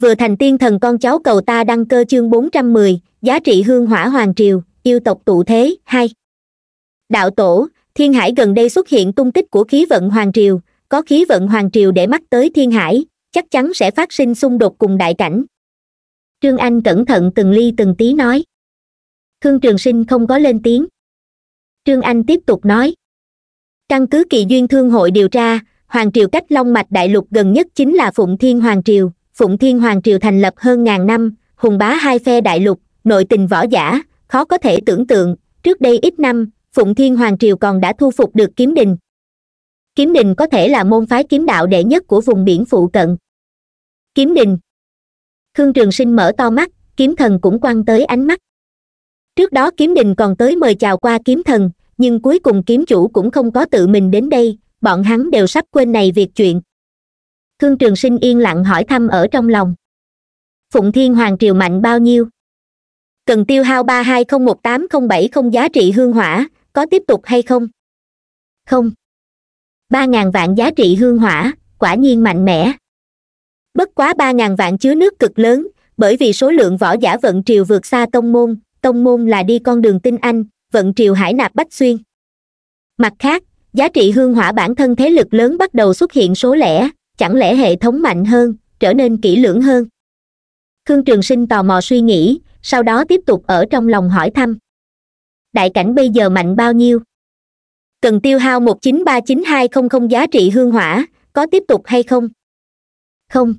vừa thành tiên thần con cháu cầu ta đăng cơ chương bốn trăm mười giá trị hương hỏa hoàng triều yêu tộc tụ thế hai đạo tổ thiên hải gần đây xuất hiện tung tích của khí vận hoàng triều có khí vận hoàng triều để mắt tới thiên hải chắc chắn sẽ phát sinh xung đột cùng đại cảnh trương anh cẩn thận từng ly từng tí nói thương trường sinh không có lên tiếng trương anh tiếp tục nói căn cứ kỳ duyên thương hội điều tra hoàng triều cách long mạch đại lục gần nhất chính là phụng thiên hoàng triều phụng thiên hoàng triều thành lập hơn ngàn năm hùng bá hai phe đại lục nội tình võ giả khó có thể tưởng tượng trước đây ít năm phụng thiên hoàng triều còn đã thu phục được kiếm đình kiếm đình có thể là môn phái kiếm đạo đệ nhất của vùng biển phụ cận kiếm đình khương trường sinh mở to mắt kiếm thần cũng quăng tới ánh mắt trước đó kiếm đình còn tới mời chào qua kiếm thần nhưng cuối cùng kiếm chủ cũng không có tự mình đến đây bọn hắn đều sắp quên này việc chuyện thương trường sinh yên lặng hỏi thăm ở trong lòng phụng thiên hoàng triều mạnh bao nhiêu cần tiêu hao ba hai không một tám không bảy không giá trị hương hỏa có tiếp tục hay không không ba ngàn vạn giá trị hương hỏa quả nhiên mạnh mẽ bất quá ba ngàn vạn chứa nước cực lớn bởi vì số lượng võ giả vận triều vượt xa tông môn tông môn là đi con đường tinh anh vận triều hải nạp bách xuyên mặt khác giá trị hương hỏa bản thân thế lực lớn bắt đầu xuất hiện số lẻ chẳng lẽ hệ thống mạnh hơn trở nên kỹ lưỡng hơn khương trường sinh tò mò suy nghĩ sau đó tiếp tục ở trong lòng hỏi thăm đại cảnh bây giờ mạnh bao nhiêu cần tiêu hao một chín ba chín hai không không giá trị hương hỏa có tiếp tục hay không không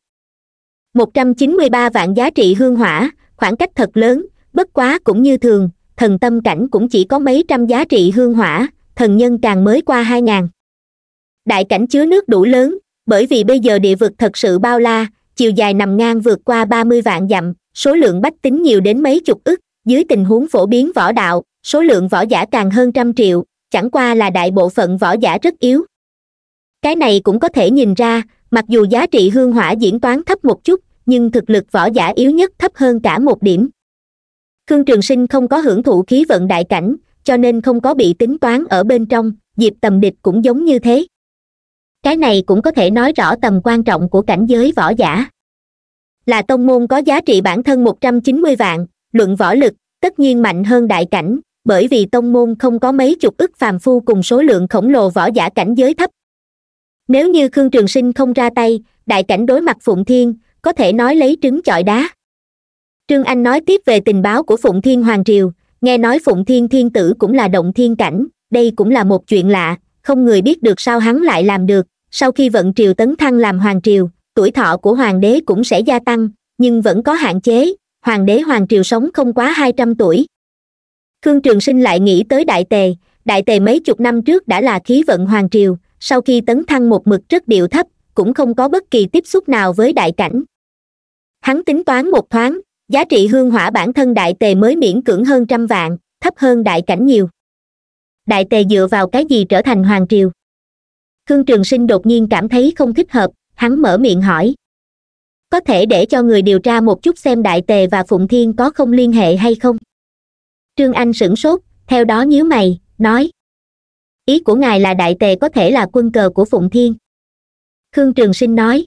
một trăm chín mươi ba vạn giá trị hương hỏa khoảng cách thật lớn bất quá cũng như thường thần tâm cảnh cũng chỉ có mấy trăm giá trị hương hỏa thần nhân càng mới qua hai ngàn đại cảnh chứa nước đủ lớn bởi vì bây giờ địa vực thật sự bao la chiều dài nằm ngang vượt qua ba mươi vạn dặm số lượng bách tính nhiều đến mấy chục ức dưới tình huống phổ biến võ đạo số lượng võ giả càng hơn trăm triệu chẳng qua là đại bộ phận võ giả rất yếu cái này cũng có thể nhìn ra mặc dù giá trị hương hỏa diễn toán thấp một chút nhưng thực lực võ giả yếu nhất thấp hơn cả một điểm khương trường sinh không có hưởng thụ khí vận đại cảnh cho nên không có bị tính toán ở bên trong diệp tầm địch cũng giống như thế cái này cũng có thể nói rõ tầm quan trọng của cảnh giới võ giả là tông môn có giá trị bản thân một trăm chín mươi vạn luận võ lực tất nhiên mạnh hơn đại cảnh bởi vì tông môn không có mấy chục ức phàm phu cùng số lượng khổng lồ võ giả cảnh giới thấp nếu như khương trường sinh không ra tay đại cảnh đối mặt phụng thiên có thể nói lấy trứng chọi đá trương anh nói tiếp về tình báo của phụng thiên hoàng triều nghe nói phụng thiên thiên tử cũng là động thiên cảnh đây cũng là một chuyện lạ không người biết được sao hắn lại làm được sau khi vận triều tấn thăng làm hoàng triều tuổi thọ của hoàng đế cũng sẽ gia tăng nhưng vẫn có hạn chế hoàng đế hoàng triều sống không quá hai trăm tuổi khương trường sinh lại nghĩ tới đại tề đại tề mấy chục năm trước đã là khí vận hoàng triều sau khi tấn thăng một mực rất điệu thấp cũng không có bất kỳ tiếp xúc nào với đại cảnh hắn tính toán một thoáng giá trị hương hỏa bản thân đại tề mới miễn cưỡng hơn trăm vạn thấp hơn đại cảnh nhiều đại tề dựa vào cái gì trở thành hoàng triều khương trường sinh đột nhiên cảm thấy không thích hợp hắn mở miệng hỏi có thể để cho người điều tra một chút xem đại tề và phụng thiên có không liên hệ hay không trương anh sửng sốt theo đó nhíu mày nói ý của ngài là đại tề có thể là quân cờ của phụng thiên khương trường sinh nói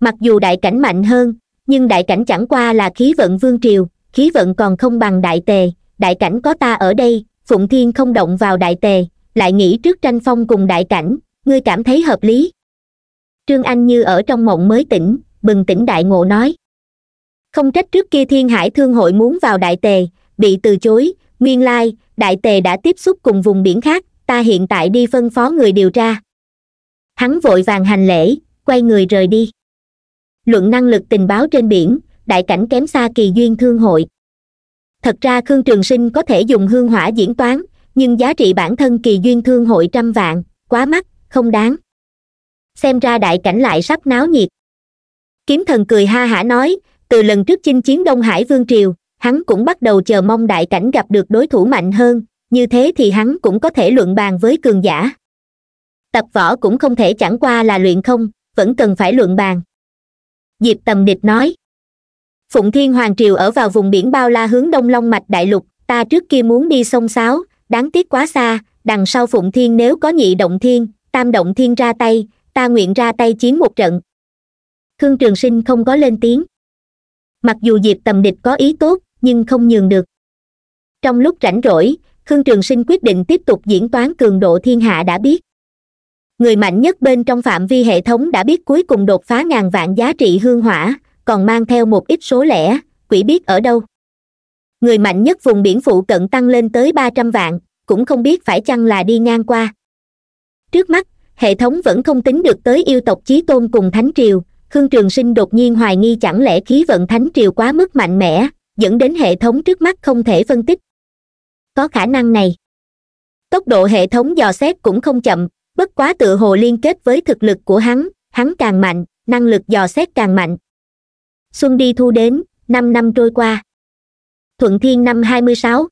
mặc dù đại cảnh mạnh hơn nhưng đại cảnh chẳng qua là khí vận vương triều khí vận còn không bằng đại tề đại cảnh có ta ở đây phụng thiên không động vào đại tề lại nghĩ trước tranh phong cùng đại cảnh ngươi cảm thấy hợp lý trương anh như ở trong mộng mới tỉnh bừng tỉnh đại ngộ nói không trách trước kia thiên hải thương hội muốn vào đại tề bị từ chối nguyên lai đại tề đã tiếp xúc cùng vùng biển khác ta hiện tại đi phân phó người điều tra hắn vội vàng hành lễ quay người rời đi luận năng lực tình báo trên biển đại cảnh kém xa kỳ duyên thương hội thật ra khương trường sinh có thể dùng hương hỏa diễn toán nhưng giá trị bản thân kỳ duyên thương hội trăm vạn quá mắc không đáng xem ra đại cảnh lại sắp náo nhiệt kiếm thần cười ha hả nói từ lần trước chinh chiến đông hải vương triều hắn cũng bắt đầu chờ mong đại cảnh gặp được đối thủ mạnh hơn như thế thì hắn cũng có thể luận bàn với cường giả tập võ cũng không thể chẳng qua là luyện không vẫn cần phải luận bàn diệp tầm địch nói phụng thiên hoàng triều ở vào vùng biển bao la hướng đông long mạch đại lục ta trước kia muốn đi sông sáo đáng tiếc quá xa đằng sau phụng thiên nếu có nhị động thiên tam động thiên ra tay ta nguyện ra tay chiến một trận khương trường sinh không có lên tiếng mặc dù diệp tầm địch có ý tốt nhưng không nhường được trong lúc rảnh rỗi khương trường sinh quyết định tiếp tục diễn toán cường độ thiên hạ đã biết người mạnh nhất bên trong phạm vi hệ thống đã biết cuối cùng đột phá ngàn vạn giá trị hương hỏa còn mang theo một ít số lẻ quỷ biết ở đâu người mạnh nhất vùng biển phụ cận tăng lên tới ba trăm vạn cũng không biết phải chăng là đi ngang qua trước mắt hệ thống vẫn không tính được tới yêu tộc chí tôn cùng thánh triều khương trường sinh đột nhiên hoài nghi chẳng lẽ khí vận thánh triều quá mức mạnh mẽ dẫn đến hệ thống trước mắt không thể phân tích có khả năng này tốc độ hệ thống dò xét cũng không chậm bất quá tự hồ liên kết với thực lực của hắn hắn càng mạnh năng lực dò xét càng mạnh xuân đi thu đến năm năm trôi qua thuận thiên năm hai mươi sáu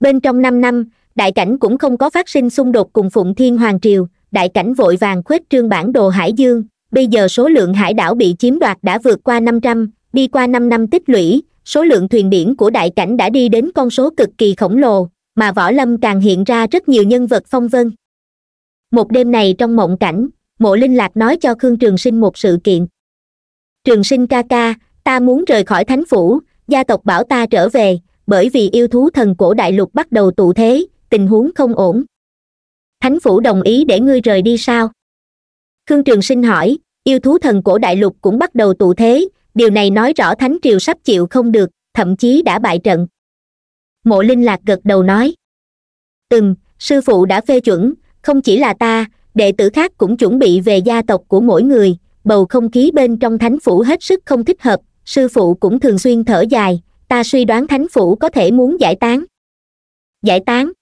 bên trong năm năm đại cảnh cũng không có phát sinh xung đột cùng phụng thiên hoàng triều đại cảnh vội vàng khuếch trương bản đồ hải dương bây giờ số lượng hải đảo bị chiếm đoạt đã vượt qua năm trăm đi qua năm năm tích lũy số lượng thuyền biển của đại cảnh đã đi đến con số cực kỳ khổng lồ mà võ lâm càng hiện ra rất nhiều nhân vật phong vân một đêm này trong mộng cảnh mộ linh lạc nói cho khương trường sinh một sự kiện trường sinh ca ca ta muốn rời khỏi thánh phủ gia tộc bảo ta trở về bởi vì yêu thú thần cổ đại lục bắt đầu tụ thế tình huống không ổn thánh phủ đồng ý để ngươi rời đi sao khương trường sinh hỏi yêu thú thần cổ đại lục cũng bắt đầu tụ thế điều này nói rõ thánh triều sắp chịu không được thậm chí đã bại trận mộ linh lạc gật đầu nói từng sư phụ đã phê chuẩn không chỉ là ta đệ tử khác cũng chuẩn bị về gia tộc của mỗi người bầu không khí bên trong thánh phủ hết sức không thích hợp sư phụ cũng thường xuyên thở dài ta suy đoán thánh phủ có thể muốn giải tán giải tán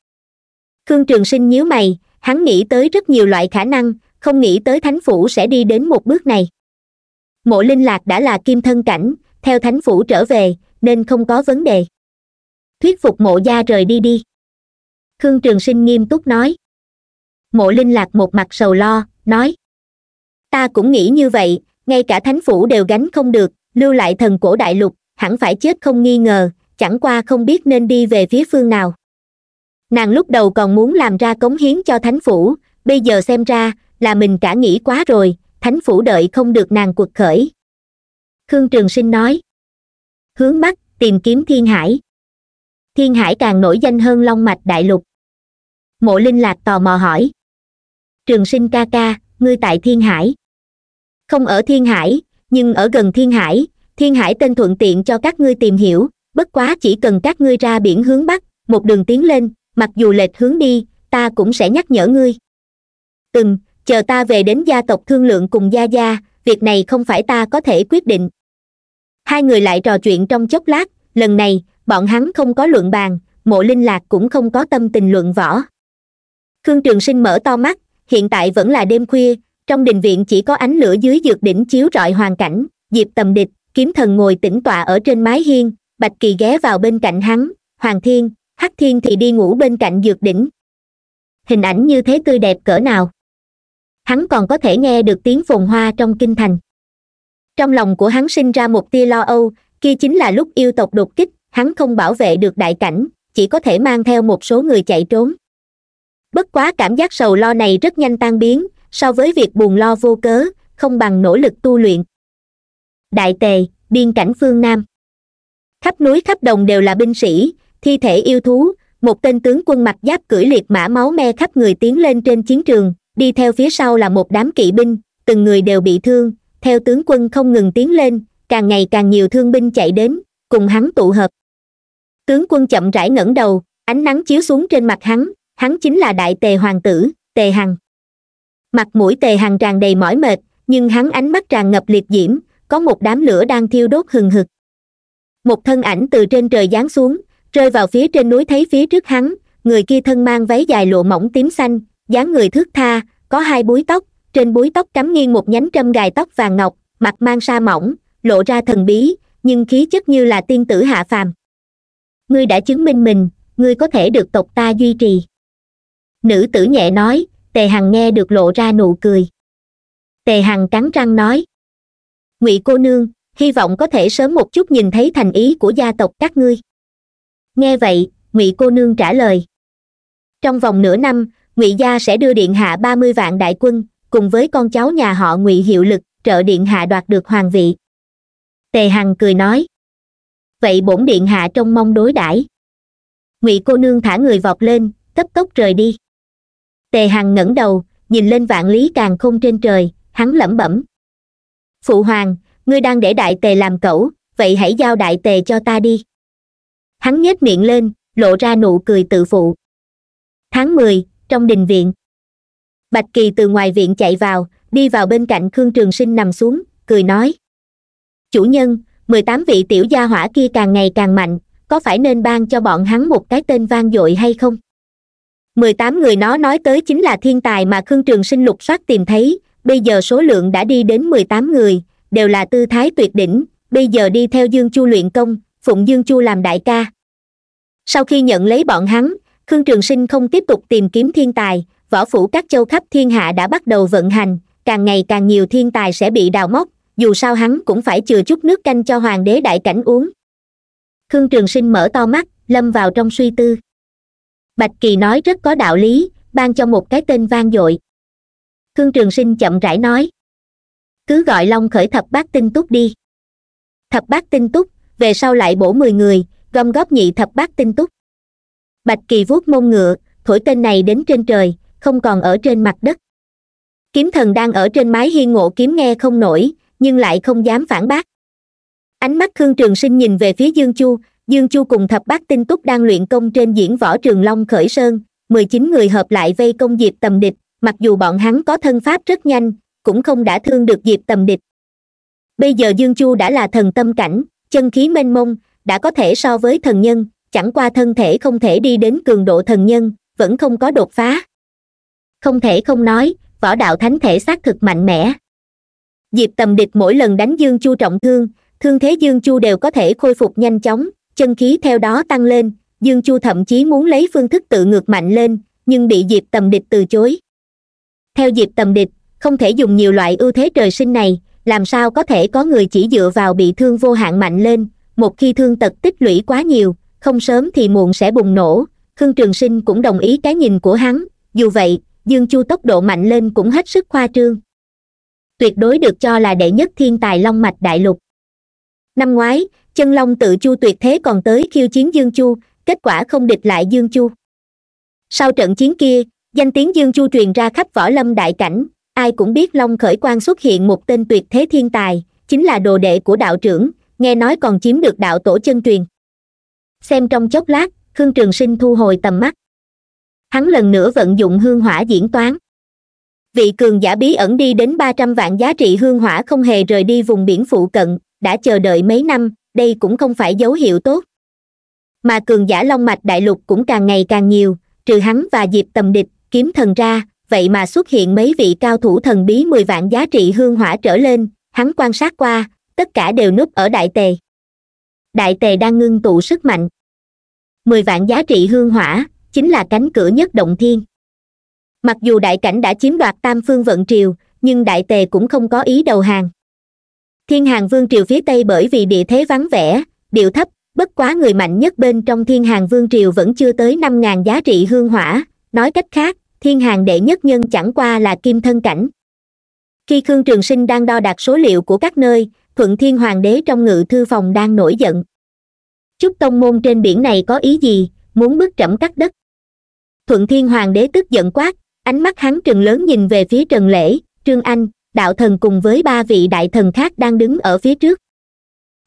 khương trường sinh nhíu mày hắn nghĩ tới rất nhiều loại khả năng không nghĩ tới thánh phủ sẽ đi đến một bước này mộ linh lạc đã là kim thân cảnh theo thánh phủ trở về nên không có vấn đề thuyết phục mộ gia rời đi đi khương trường sinh nghiêm túc nói mộ linh lạc một mặt sầu lo nói ta cũng nghĩ như vậy ngay cả thánh phủ đều gánh không được lưu lại thần cổ đại lục hẳn phải chết không nghi ngờ chẳng qua không biết nên đi về phía phương nào nàng lúc đầu còn muốn làm ra cống hiến cho thánh phủ bây giờ xem ra là mình cả nghĩ quá rồi thánh phủ đợi không được nàng cuộc khởi khương trường sinh nói hướng bắc tìm kiếm thiên hải thiên hải càng nổi danh hơn long mạch đại lục mộ linh lạc tò mò hỏi trường sinh ca ca ngươi tại thiên hải không ở thiên hải nhưng ở gần thiên hải thiên hải tên thuận tiện cho các ngươi tìm hiểu bất quá chỉ cần các ngươi ra biển hướng bắc một đường tiến lên mặc dù lệch hướng đi ta cũng sẽ nhắc nhở ngươi Từng chờ ta về đến gia tộc thương lượng cùng gia gia việc này không phải ta có thể quyết định hai người lại trò chuyện trong chốc lát lần này bọn hắn không có luận bàn mộ linh lạc cũng không có tâm tình luận võ khương trường sinh mở to mắt hiện tại vẫn là đêm khuya trong đình viện chỉ có ánh lửa dưới dược đỉnh chiếu rọi hoàn cảnh diệp tầm địch kiếm thần ngồi tĩnh tọa ở trên mái hiên bạch kỳ ghé vào bên cạnh hắn hoàng thiên hắc thiên thì đi ngủ bên cạnh dược đỉnh hình ảnh như thế tươi đẹp cỡ nào hắn còn có thể nghe được tiếng phồn hoa trong kinh thành trong lòng của hắn sinh ra một tia lo âu kia chính là lúc yêu tộc đột kích hắn không bảo vệ được đại cảnh chỉ có thể mang theo một số người chạy trốn bất quá cảm giác sầu lo này rất nhanh tan biến so với việc buồn lo vô cớ không bằng nỗ lực tu luyện đại tề biên cảnh phương nam khắp núi khắp đồng đều là binh sĩ thi thể yêu thú một tên tướng quân mặc giáp cưỡi liệt mã máu me khắp người tiến lên trên chiến trường đi theo phía sau là một đám kỵ binh từng người đều bị thương theo tướng quân không ngừng tiến lên càng ngày càng nhiều thương binh chạy đến cùng hắn tụ hợp tướng quân chậm rãi ngẩng đầu ánh nắng chiếu xuống trên mặt hắn hắn chính là đại tề hoàng tử tề hằng mặt mũi tề hằng tràn đầy mỏi mệt nhưng hắn ánh mắt tràn ngập liệt diễm có một đám lửa đang thiêu đốt hừng hực một thân ảnh từ trên trời giáng xuống rơi vào phía trên núi thấy phía trước hắn người kia thân mang váy dài lụa mỏng tím xanh dáng người thước tha có hai búi tóc trên búi tóc cắm nghiêng một nhánh trâm gài tóc vàng ngọc mặt mang sa mỏng lộ ra thần bí nhưng khí chất như là tiên tử hạ phàm ngươi đã chứng minh mình ngươi có thể được tộc ta duy trì nữ tử nhẹ nói tề hằng nghe được lộ ra nụ cười tề hằng cắn răng nói ngụy cô nương hy vọng có thể sớm một chút nhìn thấy thành ý của gia tộc các ngươi nghe vậy ngụy cô nương trả lời trong vòng nửa năm ngụy gia sẽ đưa điện hạ ba mươi vạn đại quân cùng với con cháu nhà họ ngụy hiệu lực trợ điện hạ đoạt được hoàng vị tề hằng cười nói vậy bổn điện hạ trông mong đối đãi ngụy cô nương thả người vọt lên tấp tốc rời đi tề hằng ngẩng đầu nhìn lên vạn lý càng không trên trời hắn lẩm bẩm phụ hoàng ngươi đang để đại tề làm cẩu vậy hãy giao đại tề cho ta đi hắn nhếch miệng lên lộ ra nụ cười tự phụ tháng mười trong đình viện bạch kỳ từ ngoài viện chạy vào đi vào bên cạnh khương trường sinh nằm xuống cười nói chủ nhân mười tám vị tiểu gia hỏa kia càng ngày càng mạnh có phải nên ban cho bọn hắn một cái tên vang dội hay không mười tám người nó nói tới chính là thiên tài mà khương trường sinh lục soát tìm thấy bây giờ số lượng đã đi đến mười tám người đều là tư thái tuyệt đỉnh bây giờ đi theo dương chu luyện công phụng dương chu làm đại ca sau khi nhận lấy bọn hắn khương trường sinh không tiếp tục tìm kiếm thiên tài võ phủ các châu khắp thiên hạ đã bắt đầu vận hành càng ngày càng nhiều thiên tài sẽ bị đào móc dù sao hắn cũng phải chừa chút nước canh cho hoàng đế đại cảnh uống khương trường sinh mở to mắt lâm vào trong suy tư bạch kỳ nói rất có đạo lý ban cho một cái tên vang dội khương trường sinh chậm rãi nói cứ gọi long khởi thập bát tinh túc đi thập bát tinh túc về sau lại bổ mười người gom góp nhị thập bát tinh túc bạch kỳ vuốt mông ngựa thổi tên này đến trên trời không còn ở trên mặt đất kiếm thần đang ở trên mái hiên ngộ kiếm nghe không nổi nhưng lại không dám phản bác ánh mắt khương trường sinh nhìn về phía dương chu dương chu cùng thập bát tinh túc đang luyện công trên diễn võ trường long khởi sơn mười chín người hợp lại vây công diệp tầm địch mặc dù bọn hắn có thân pháp rất nhanh cũng không đã thương được diệp tầm địch bây giờ dương chu đã là thần tâm cảnh chân khí mênh mông đã có thể so với thần nhân chẳng qua thân thể không thể đi đến cường độ thần nhân vẫn không có đột phá không thể không nói võ đạo thánh thể xác thực mạnh mẽ diệp tầm địch mỗi lần đánh dương chu trọng thương thương thế dương chu đều có thể khôi phục nhanh chóng chân khí theo đó tăng lên dương chu thậm chí muốn lấy phương thức tự ngược mạnh lên nhưng bị diệp tầm địch từ chối theo diệp tầm địch không thể dùng nhiều loại ưu thế trời sinh này làm sao có thể có người chỉ dựa vào bị thương vô hạn mạnh lên một khi thương tật tích lũy quá nhiều không sớm thì muộn sẽ bùng nổ khương trường sinh cũng đồng ý cái nhìn của hắn dù vậy dương chu tốc độ mạnh lên cũng hết sức khoa trương tuyệt đối được cho là đệ nhất thiên tài long mạch đại lục năm ngoái chân long tự chu tuyệt thế còn tới khiêu chiến dương chu kết quả không địch lại dương chu sau trận chiến kia danh tiếng dương chu truyền ra khắp võ lâm đại cảnh ai cũng biết long khởi quan xuất hiện một tên tuyệt thế thiên tài chính là đồ đệ của đạo trưởng nghe nói còn chiếm được đạo tổ chân truyền xem trong chốc lát khương trường sinh thu hồi tầm mắt hắn lần nữa vận dụng hương hỏa diễn toán vị cường giả bí ẩn đi đến ba trăm vạn giá trị hương hỏa không hề rời đi vùng biển phụ cận đã chờ đợi mấy năm đây cũng không phải dấu hiệu tốt mà cường giả long mạch đại lục cũng càng ngày càng nhiều trừ hắn và diệp tầm địch kiếm thần ra vậy mà xuất hiện mấy vị cao thủ thần bí mười vạn giá trị hương hỏa trở lên hắn quan sát qua tất cả đều núp ở đại tề đại tề đang ngưng tụ sức mạnh mười vạn giá trị hương hỏa chính là cánh cửa nhất động thiên mặc dù đại cảnh đã chiếm đoạt tam phương vận triều nhưng đại tề cũng không có ý đầu hàng thiên hàng vương triều phía tây bởi vì địa thế vắng vẻ điệu thấp bất quá người mạnh nhất bên trong thiên hàng vương triều vẫn chưa tới năm ngàn giá trị hương hỏa nói cách khác thiên hàng đệ nhất nhân chẳng qua là kim thân cảnh khi khương trường sinh đang đo đạt số liệu của các nơi thuận thiên hoàng đế trong ngự thư phòng đang nổi giận chúc tông môn trên biển này có ý gì muốn bức trẫm cắt đất thuận thiên hoàng đế tức giận quát ánh mắt hắn trừng lớn nhìn về phía trần lễ trương anh đạo thần cùng với ba vị đại thần khác đang đứng ở phía trước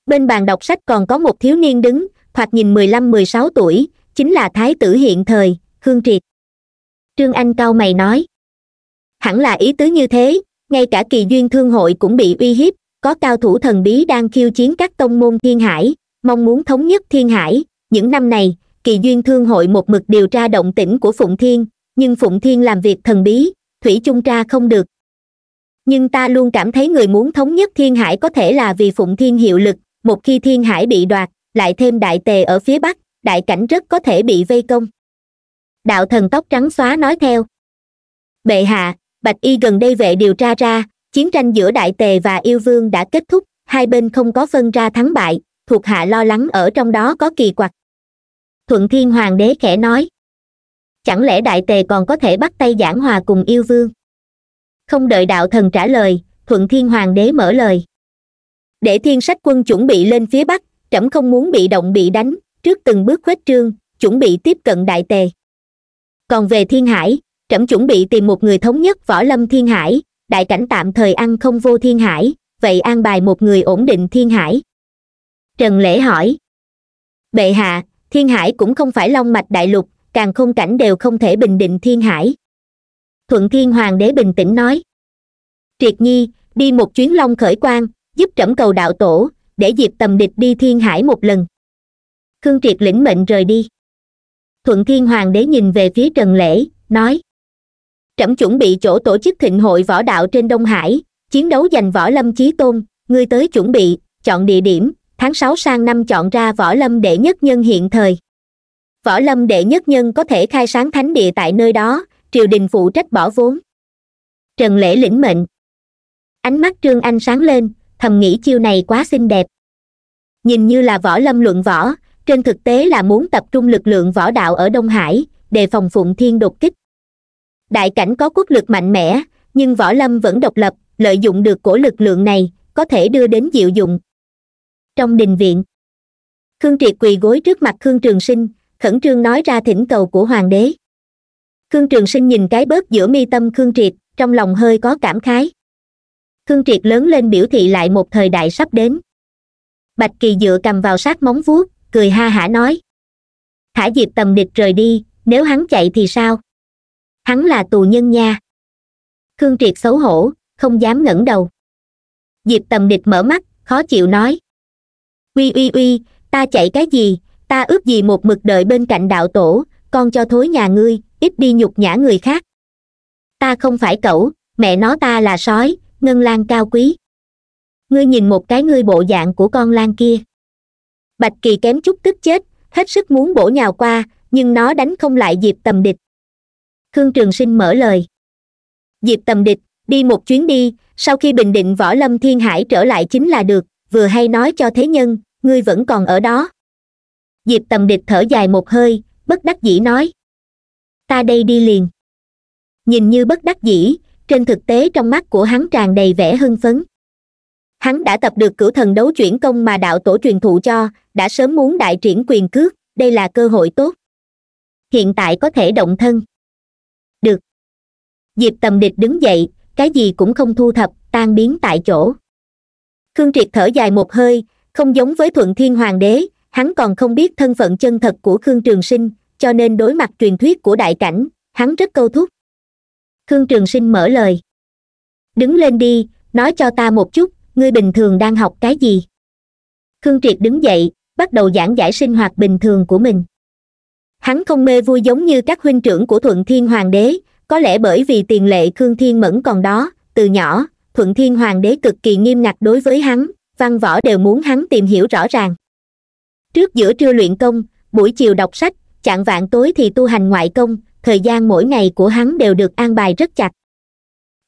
bên bàn đọc sách còn có một thiếu niên đứng thoạt nhìn mười lăm mười sáu tuổi chính là thái tử hiện thời khương triệt trương anh Cao mày nói hẳn là ý tứ như thế ngay cả kỳ duyên thương hội cũng bị uy hiếp có cao thủ thần bí đang khiêu chiến các tông môn thiên hải mong muốn thống nhất thiên hải những năm này kỳ duyên thương hội một mực điều tra động tĩnh của phụng thiên nhưng phụng thiên làm việc thần bí thủy Trung tra không được nhưng ta luôn cảm thấy người muốn thống nhất thiên hải có thể là vì phụng thiên hiệu lực một khi thiên hải bị đoạt lại thêm đại tề ở phía bắc đại cảnh rất có thể bị vây công đạo thần tóc trắng xóa nói theo bệ hạ bạch y gần đây vệ điều tra ra chiến tranh giữa đại tề và yêu vương đã kết thúc hai bên không có phân ra thắng bại thuộc hạ lo lắng ở trong đó có kỳ quặc thuận thiên hoàng đế khẽ nói chẳng lẽ đại tề còn có thể bắt tay giảng hòa cùng yêu vương không đợi đạo thần trả lời thuận thiên hoàng đế mở lời để thiên sách quân chuẩn bị lên phía bắc trẫm không muốn bị động bị đánh trước từng bước khuếch trương chuẩn bị tiếp cận đại tề còn về thiên hải trẫm chuẩn bị tìm một người thống nhất võ lâm thiên hải đại cảnh tạm thời ăn không vô thiên hải vậy an bài một người ổn định thiên hải trần lễ hỏi bệ hạ thiên hải cũng không phải long mạch đại lục càng không cảnh đều không thể bình định thiên hải thuận thiên hoàng đế bình tĩnh nói triệt nhi đi một chuyến long khởi quan giúp trẫm cầu đạo tổ để diệp tầm địch đi thiên hải một lần khương triệt lĩnh mệnh rời đi thuận thiên hoàng đế nhìn về phía trần lễ nói trẫm chuẩn bị chỗ tổ chức thịnh hội võ đạo trên đông hải chiến đấu giành võ lâm chí tôn ngươi tới chuẩn bị chọn địa điểm tháng sáu sang năm chọn ra võ lâm đệ nhất nhân hiện thời võ lâm đệ nhất nhân có thể khai sáng thánh địa tại nơi đó triều đình phụ trách bỏ vốn trần lễ lĩnh mệnh ánh mắt trương anh sáng lên thầm nghĩ chiêu này quá xinh đẹp nhìn như là võ lâm luận võ trên thực tế là muốn tập trung lực lượng võ đạo ở đông hải đề phòng phụng thiên đột kích đại cảnh có quốc lực mạnh mẽ nhưng võ lâm vẫn độc lập lợi dụng được của lực lượng này có thể đưa đến diệu dụng trong đình viện khương triệt quỳ gối trước mặt khương trường sinh khẩn trương nói ra thỉnh cầu của hoàng đế khương trường sinh nhìn cái bớt giữa mi tâm khương triệt trong lòng hơi có cảm khái khương triệt lớn lên biểu thị lại một thời đại sắp đến bạch kỳ dựa cầm vào sát móng vuốt cười ha hả nói thả diệp tầm địch rời đi nếu hắn chạy thì sao hắn là tù nhân nha khương triệt xấu hổ không dám ngẩng đầu diệp tầm địch mở mắt khó chịu nói uy uy uy ta chạy cái gì ta ướp gì một mực đợi bên cạnh đạo tổ con cho thối nhà ngươi ít đi nhục nhã người khác ta không phải cẩu mẹ nó ta là sói ngân lan cao quý ngươi nhìn một cái ngươi bộ dạng của con lan kia bạch kỳ kém chút tức chết hết sức muốn bổ nhào qua nhưng nó đánh không lại diệp tầm địch khương trường sinh mở lời diệp tầm địch đi một chuyến đi sau khi bình định võ lâm thiên hải trở lại chính là được vừa hay nói cho thế nhân ngươi vẫn còn ở đó diệp tầm địch thở dài một hơi bất đắc dĩ nói ta đây đi liền nhìn như bất đắc dĩ trên thực tế trong mắt của hắn tràn đầy vẻ hưng phấn hắn đã tập được cửu thần đấu chuyển công mà đạo tổ truyền thụ cho đã sớm muốn đại triển quyền cước đây là cơ hội tốt hiện tại có thể động thân được diệp tầm địch đứng dậy cái gì cũng không thu thập tan biến tại chỗ khương triệt thở dài một hơi không giống với thuận thiên hoàng đế hắn còn không biết thân phận chân thật của khương trường sinh cho nên đối mặt truyền thuyết của đại cảnh hắn rất câu thúc khương trường sinh mở lời đứng lên đi nói cho ta một chút ngươi bình thường đang học cái gì khương triệt đứng dậy bắt đầu giảng giải sinh hoạt bình thường của mình hắn không mê vui giống như các huynh trưởng của thuận thiên hoàng đế có lẽ bởi vì tiền lệ khương thiên mẫn còn đó từ nhỏ thuận thiên hoàng đế cực kỳ nghiêm ngặt đối với hắn văn võ đều muốn hắn tìm hiểu rõ ràng trước giữa trưa luyện công buổi chiều đọc sách chạng vạn tối thì tu hành ngoại công thời gian mỗi ngày của hắn đều được an bài rất chặt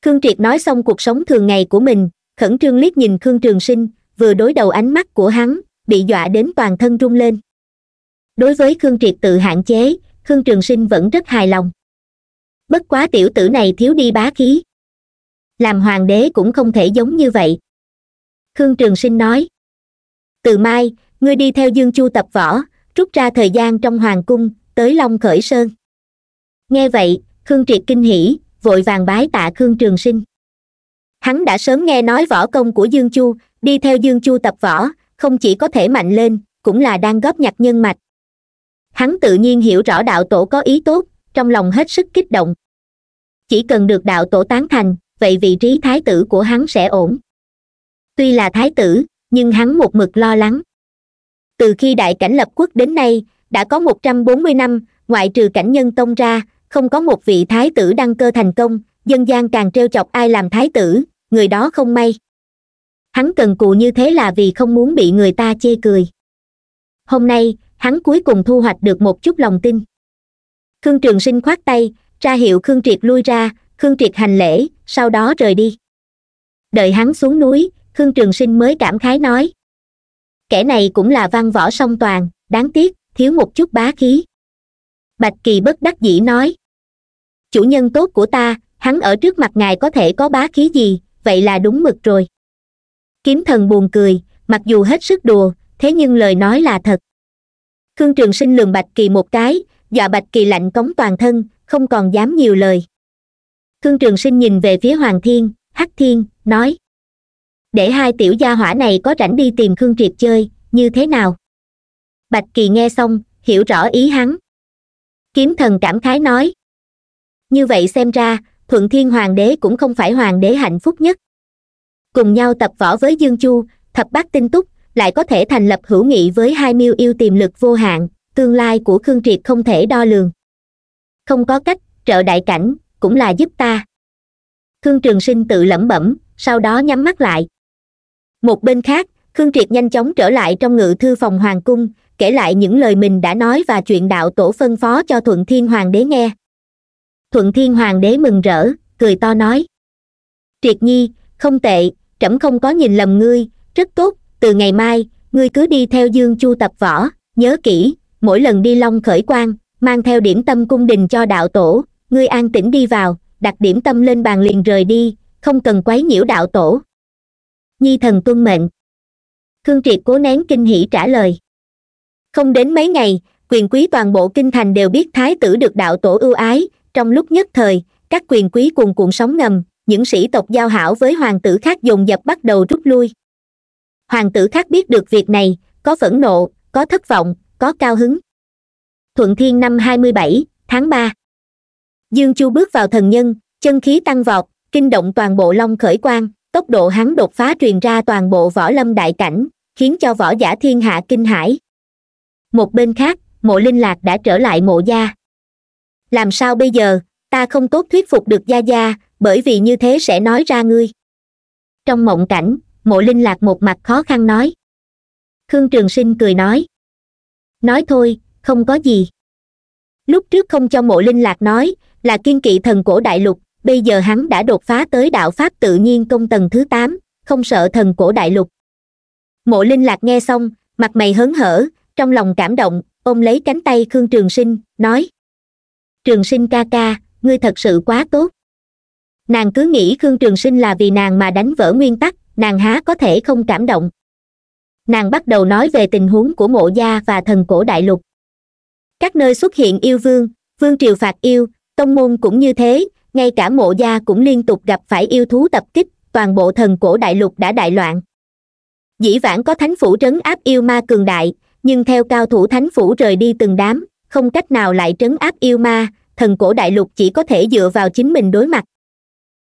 khương triệt nói xong cuộc sống thường ngày của mình khẩn trương liếc nhìn khương trường sinh vừa đối đầu ánh mắt của hắn bị dọa đến toàn thân rung lên đối với khương triệt tự hạn chế khương trường sinh vẫn rất hài lòng bất quá tiểu tử này thiếu đi bá khí làm hoàng đế cũng không thể giống như vậy khương trường sinh nói từ mai ngươi đi theo dương chu tập võ rút ra thời gian trong hoàng cung tới long khởi sơn nghe vậy khương triệt kinh hỉ vội vàng bái tạ khương trường sinh hắn đã sớm nghe nói võ công của dương chu đi theo dương chu tập võ không chỉ có thể mạnh lên cũng là đang góp nhặt nhân mạch hắn tự nhiên hiểu rõ đạo tổ có ý tốt trong lòng hết sức kích động chỉ cần được đạo tổ tán thành vậy vị trí thái tử của hắn sẽ ổn tuy là thái tử nhưng hắn một mực lo lắng từ khi đại cảnh lập quốc đến nay đã có một trăm bốn mươi năm ngoại trừ cảnh nhân tông ra không có một vị thái tử đăng cơ thành công dân gian càng t chọc ai làm thái tử người đó không may hắn cần cù như thế là vì không muốn bị người ta chê cười hôm nay hắn cuối cùng thu hoạch được một chút lòng tin khương trường sinh khoát tay ra hiệu khương triệt lui ra khương triệt hành lễ sau đó rời đi đợi hắn xuống núi khương trường sinh mới cảm khái nói kẻ này cũng là văn võ song toàn đáng tiếc thiếu một chút bá khí bạch kỳ bất đắc dĩ nói chủ nhân tốt của ta hắn ở trước mặt ngài có thể có bá khí gì vậy là đúng mực rồi kiếm thần buồn cười mặc dù hết sức đùa thế nhưng lời nói là thật khương trường sinh lường bạch kỳ một cái dọa bạch kỳ lạnh cống toàn thân không còn dám nhiều lời khương trường sinh nhìn về phía hoàng thiên hắc thiên nói để hai tiểu gia hỏa này có rảnh đi tìm khương triệt chơi như thế nào bạch kỳ nghe xong hiểu rõ ý hắn kiếm thần cảm khái nói như vậy xem ra thuận thiên hoàng đế cũng không phải hoàng đế hạnh phúc nhất cùng nhau tập võ với dương chu thập bát tinh túc lại có thể thành lập hữu nghị với hai miêu yêu tiềm lực vô hạn tương lai của khương triệt không thể đo lường không có cách trợ đại cảnh cũng là giúp ta khương trường sinh tự lẩm bẩm sau đó nhắm mắt lại một bên khác khương triệt nhanh chóng trở lại trong ngự thư phòng hoàng cung kể lại những lời mình đã nói và chuyện đạo tổ phân phó cho thuận thiên hoàng đế nghe thuận thiên hoàng đế mừng rỡ cười to nói triệt nhi không tệ trẫm không có nhìn lầm ngươi rất tốt từ ngày mai ngươi cứ đi theo dương chu tập võ nhớ kỹ mỗi lần đi long khởi quan mang theo điểm tâm cung đình cho đạo tổ ngươi an tĩnh đi vào đặt điểm tâm lên bàn liền rời đi không cần quấy nhiễu đạo tổ nhi thần tuân mệnh khương triệt cố nén kinh hỉ trả lời không đến mấy ngày quyền quý toàn bộ kinh thành đều biết thái tử được đạo tổ ưu ái trong lúc nhất thời các quyền quý cuồn cuộn sóng ngầm những sĩ tộc giao hảo với hoàng tử khác dồn dập bắt đầu rút lui hoàng tử khác biết được việc này có phẫn nộ có thất vọng có cao hứng thuận thiên năm hai mươi bảy tháng ba dương chu bước vào thần nhân chân khí tăng vọt kinh động toàn bộ long khởi quan tốc độ hắn đột phá truyền ra toàn bộ võ lâm đại cảnh khiến cho võ giả thiên hạ kinh hãi một bên khác mộ linh lạc đã trở lại mộ gia làm sao bây giờ ta không tốt thuyết phục được gia gia bởi vì như thế sẽ nói ra ngươi trong mộng cảnh mộ linh lạc một mặt khó khăn nói khương trường sinh cười nói nói thôi không có gì lúc trước không cho mộ linh lạc nói là kiên kỵ thần cổ đại lục bây giờ hắn đã đột phá tới đạo pháp tự nhiên công tầng thứ tám không sợ thần cổ đại lục mộ linh lạc nghe xong mặt mày hớn hở trong lòng cảm động ôm lấy cánh tay khương trường sinh nói trường sinh ca ca ngươi thật sự quá tốt nàng cứ nghĩ khương trường sinh là vì nàng mà đánh vỡ nguyên tắc nàng há có thể không cảm động nàng bắt đầu nói về tình huống của mộ gia và thần cổ đại lục các nơi xuất hiện yêu vương vương triều phạt yêu tông môn cũng như thế ngay cả mộ gia cũng liên tục gặp phải yêu thú tập kích toàn bộ thần cổ đại lục đã đại loạn dĩ vãng có thánh phủ trấn áp yêu ma cường đại nhưng theo cao thủ thánh phủ rời đi từng đám không cách nào lại trấn áp yêu ma thần cổ đại lục chỉ có thể dựa vào chính mình đối mặt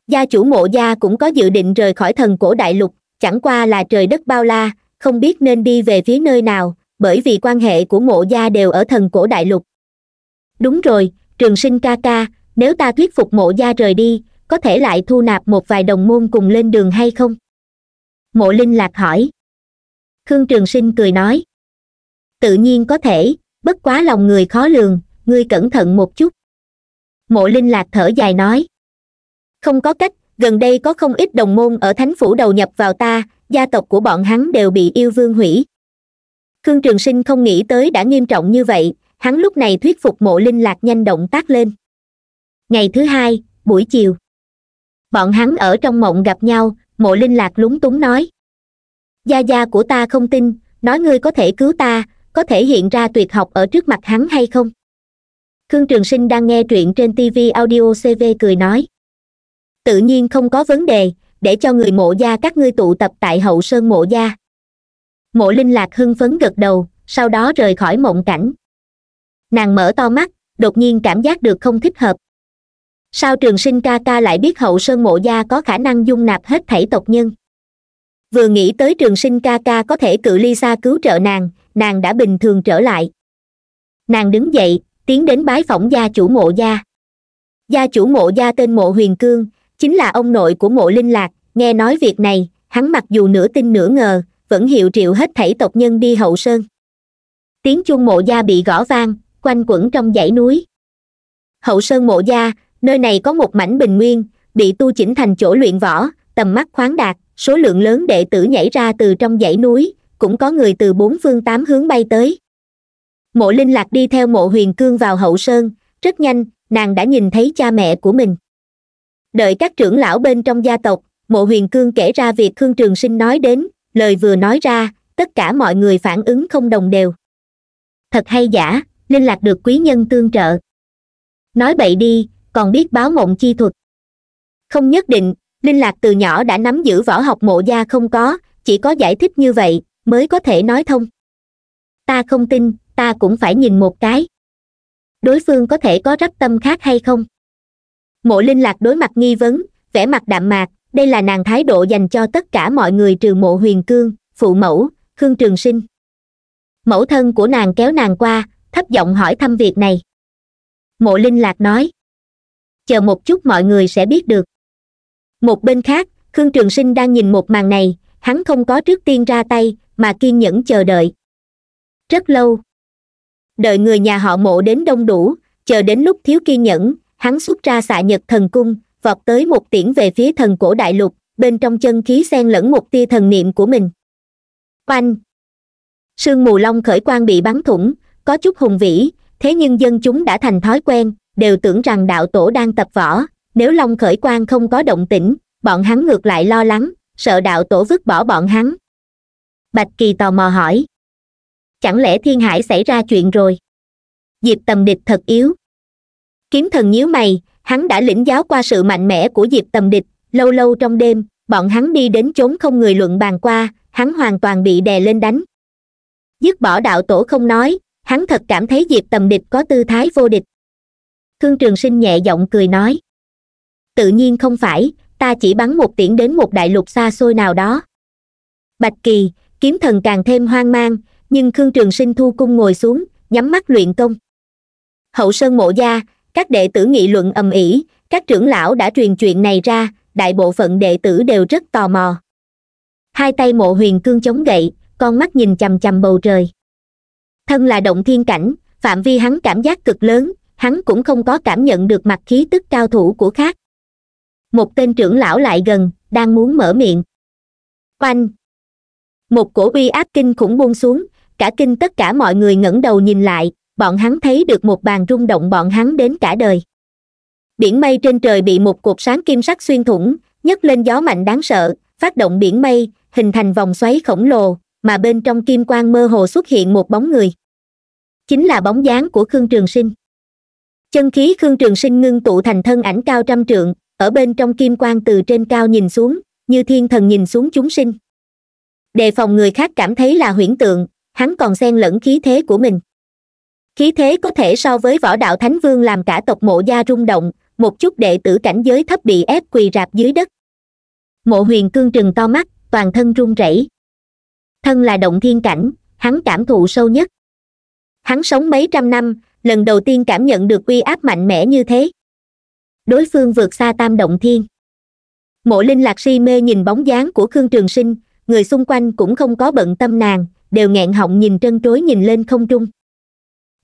gia chủ mộ gia cũng có dự định rời khỏi thần cổ đại lục chẳng qua là trời đất bao la không biết nên đi về phía nơi nào bởi vì quan hệ của mộ gia đều ở thần cổ đại lục đúng rồi trường sinh ca ca nếu ta thuyết phục mộ gia rời đi có thể lại thu nạp một vài đồng môn cùng lên đường hay không mộ linh lạc hỏi khương trường sinh cười nói tự nhiên có thể bất quá lòng người khó lường ngươi cẩn thận một chút mộ linh lạc thở dài nói không có cách gần đây có không ít đồng môn ở thánh phủ đầu nhập vào ta gia tộc của bọn hắn đều bị yêu vương hủy khương trường sinh không nghĩ tới đã nghiêm trọng như vậy hắn lúc này thuyết phục mộ linh lạc nhanh động tác lên ngày thứ hai buổi chiều bọn hắn ở trong mộng gặp nhau mộ linh lạc lúng túng nói gia gia của ta không tin nói ngươi có thể cứu ta có thể hiện ra tuyệt học ở trước mặt hắn hay không khương trường sinh đang nghe truyện trên tv audio cv cười nói tự nhiên không có vấn đề để cho người mộ gia các ngươi tụ tập tại hậu sơn mộ gia mộ linh lạc hưng phấn gật đầu sau đó rời khỏi mộng cảnh nàng mở to mắt đột nhiên cảm giác được không thích hợp sao trường sinh ca ca lại biết hậu sơn mộ gia có khả năng dung nạp hết thảy tộc nhân vừa nghĩ tới trường sinh ca ca có thể cự ly xa cứu trợ nàng nàng đã bình thường trở lại nàng đứng dậy tiến đến bái phỏng gia chủ mộ gia gia chủ mộ gia tên mộ huyền cương chính là ông nội của mộ linh lạc nghe nói việc này hắn mặc dù nửa tin nửa ngờ vẫn hiệu triệu hết thảy tộc nhân đi hậu sơn tiếng chuông mộ gia bị gõ vang quanh quẩn trong dãy núi hậu sơn mộ gia nơi này có một mảnh bình nguyên bị tu chỉnh thành chỗ luyện võ tầm mắt khoáng đạt số lượng lớn đệ tử nhảy ra từ trong dãy núi cũng có người từ bốn phương tám hướng bay tới mộ linh lạc đi theo mộ huyền cương vào hậu sơn rất nhanh nàng đã nhìn thấy cha mẹ của mình đợi các trưởng lão bên trong gia tộc mộ huyền cương kể ra việc khương trường sinh nói đến lời vừa nói ra tất cả mọi người phản ứng không đồng đều thật hay giả linh lạc được quý nhân tương trợ nói bậy đi còn biết báo mộng chi thuật không nhất định linh lạc từ nhỏ đã nắm giữ võ học mộ gia không có chỉ có giải thích như vậy mới có thể nói thông ta không tin ta cũng phải nhìn một cái đối phương có thể có rắc tâm khác hay không mộ linh lạc đối mặt nghi vấn vẻ mặt đạm mạc đây là nàng thái độ dành cho tất cả mọi người trừ mộ huyền cương phụ mẫu khương trường sinh mẫu thân của nàng kéo nàng qua thấp giọng hỏi thăm việc này mộ linh lạc nói chờ một chút mọi người sẽ biết được một bên khác khương trường sinh đang nhìn một màn này hắn không có trước tiên ra tay mà kiên nhẫn chờ đợi rất lâu đợi người nhà họ mộ đến đông đủ chờ đến lúc thiếu kiên nhẫn hắn xuất ra xạ nhật thần cung vọt tới một tiễn về phía thần cổ đại lục bên trong chân khí xen lẫn một tia thần niệm của mình oanh sương mù long khởi quan bị bắn thủng có chút hùng vĩ thế nhưng dân chúng đã thành thói quen đều tưởng rằng đạo tổ đang tập võ nếu long khởi quan không có động tĩnh bọn hắn ngược lại lo lắng sợ đạo tổ vứt bỏ bọn hắn bạch kỳ tò mò hỏi chẳng lẽ thiên hải xảy ra chuyện rồi diệp tầm địch thật yếu kiếm thần nhíu mày hắn đã lĩnh giáo qua sự mạnh mẽ của diệp tầm địch lâu lâu trong đêm bọn hắn đi đến chốn không người luận bàn qua hắn hoàn toàn bị đè lên đánh dứt bỏ đạo tổ không nói hắn thật cảm thấy diệp tầm địch có tư thái vô địch khương trường sinh nhẹ giọng cười nói tự nhiên không phải ta chỉ bắn một tiễn đến một đại lục xa xôi nào đó bạch kỳ kiếm thần càng thêm hoang mang nhưng khương trường sinh thu cung ngồi xuống nhắm mắt luyện công hậu sơn mộ gia các đệ tử nghị luận ầm ĩ các trưởng lão đã truyền chuyện này ra đại bộ phận đệ tử đều rất tò mò hai tay mộ huyền cương chống gậy con mắt nhìn chằm chằm bầu trời thân là động thiên cảnh phạm vi hắn cảm giác cực lớn hắn cũng không có cảm nhận được mặt khí tức cao thủ của khác một tên trưởng lão lại gần đang muốn mở miệng oanh một cổ uy áp kinh khủng buông xuống cả kinh tất cả mọi người ngẩng đầu nhìn lại bọn hắn thấy được một bàn rung động bọn hắn đến cả đời biển mây trên trời bị một cột sáng kim sắc xuyên thủng nhấc lên gió mạnh đáng sợ phát động biển mây hình thành vòng xoáy khổng lồ mà bên trong kim quang mơ hồ xuất hiện một bóng người chính là bóng dáng của khương trường sinh chân khí khương trường sinh ngưng tụ thành thân ảnh cao trăm trượng ở bên trong kim quang từ trên cao nhìn xuống như thiên thần nhìn xuống chúng sinh đề phòng người khác cảm thấy là huyễn tượng hắn còn xen lẫn khí thế của mình khí thế có thể so với võ đạo thánh vương làm cả tộc mộ gia rung động một chút đệ tử cảnh giới thấp bị ép quỳ rạp dưới đất mộ huyền cương trừng to mắt toàn thân run rẩy thân là động thiên cảnh hắn cảm thụ sâu nhất hắn sống mấy trăm năm lần đầu tiên cảm nhận được uy áp mạnh mẽ như thế đối phương vượt xa tam động thiên mộ linh lạc si mê nhìn bóng dáng của khương trường sinh người xung quanh cũng không có bận tâm nàng đều nghẹn họng nhìn trân trối nhìn lên không trung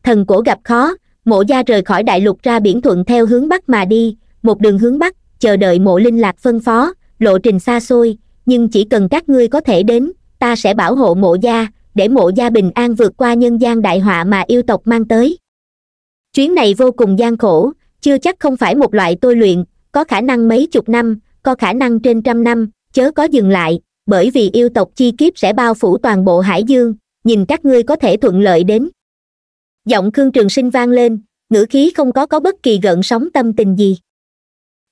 thần cổ gặp khó mộ gia rời khỏi đại lục ra biển thuận theo hướng bắc mà đi một đường hướng bắc chờ đợi mộ linh lạc phân phó lộ trình xa xôi nhưng chỉ cần các ngươi có thể đến ta sẽ bảo hộ mộ gia để mộ gia bình an vượt qua nhân gian đại họa mà yêu tộc mang tới chuyến này vô cùng gian khổ chưa chắc không phải một loại tôi luyện có khả năng mấy chục năm có khả năng trên trăm năm chớ có dừng lại bởi vì yêu tộc chi kiếp sẽ bao phủ toàn bộ hải dương nhìn các ngươi có thể thuận lợi đến giọng khương trường sinh vang lên ngữ khí không có có bất kỳ gợn sóng tâm tình gì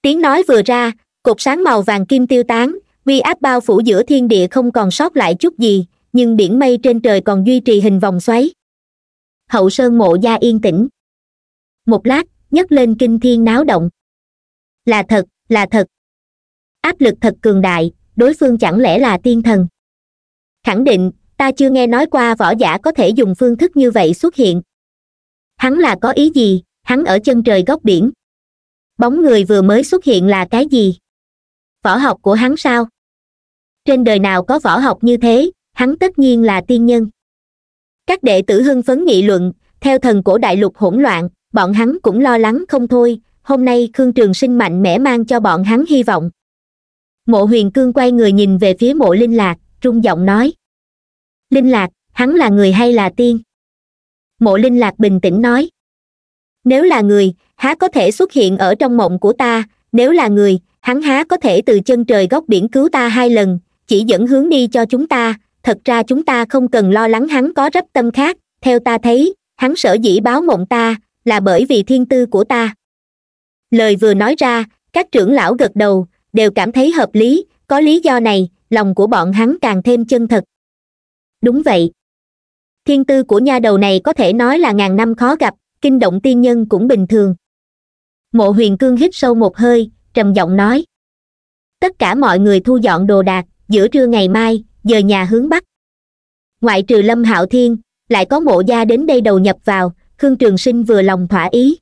tiếng nói vừa ra cột sáng màu vàng kim tiêu tán uy áp bao phủ giữa thiên địa không còn sót lại chút gì nhưng biển mây trên trời còn duy trì hình vòng xoáy hậu sơn mộ gia yên tĩnh một lát nhấc lên kinh thiên náo động là thật là thật áp lực thật cường đại đối phương chẳng lẽ là tiên thần khẳng định ta chưa nghe nói qua võ giả có thể dùng phương thức như vậy xuất hiện hắn là có ý gì hắn ở chân trời góc biển bóng người vừa mới xuất hiện là cái gì võ học của hắn sao trên đời nào có võ học như thế hắn tất nhiên là tiên nhân các đệ tử hưng phấn nghị luận theo thần cổ đại lục hỗn loạn bọn hắn cũng lo lắng không thôi hôm nay khương trường sinh mạnh mẽ mang cho bọn hắn hy vọng mộ huyền cương quay người nhìn về phía mộ linh lạc trung giọng nói linh lạc hắn là người hay là tiên mộ linh lạc bình tĩnh nói nếu là người há có thể xuất hiện ở trong mộng của ta nếu là người hắn há có thể từ chân trời góc biển cứu ta hai lần chỉ dẫn hướng đi cho chúng ta thật ra chúng ta không cần lo lắng hắn có rắp tâm khác theo ta thấy hắn sở dĩ báo mộng ta là bởi vì thiên tư của ta lời vừa nói ra các trưởng lão gật đầu đều cảm thấy hợp lý có lý do này lòng của bọn hắn càng thêm chân thật đúng vậy thiên tư của nha đầu này có thể nói là ngàn năm khó gặp kinh động tiên nhân cũng bình thường mộ huyền cương hít sâu một hơi trầm giọng nói tất cả mọi người thu dọn đồ đạc giữa trưa ngày mai giờ nhà hướng bắc ngoại trừ lâm hạo thiên lại có mộ gia đến đây đầu nhập vào khương trường sinh vừa lòng thỏa ý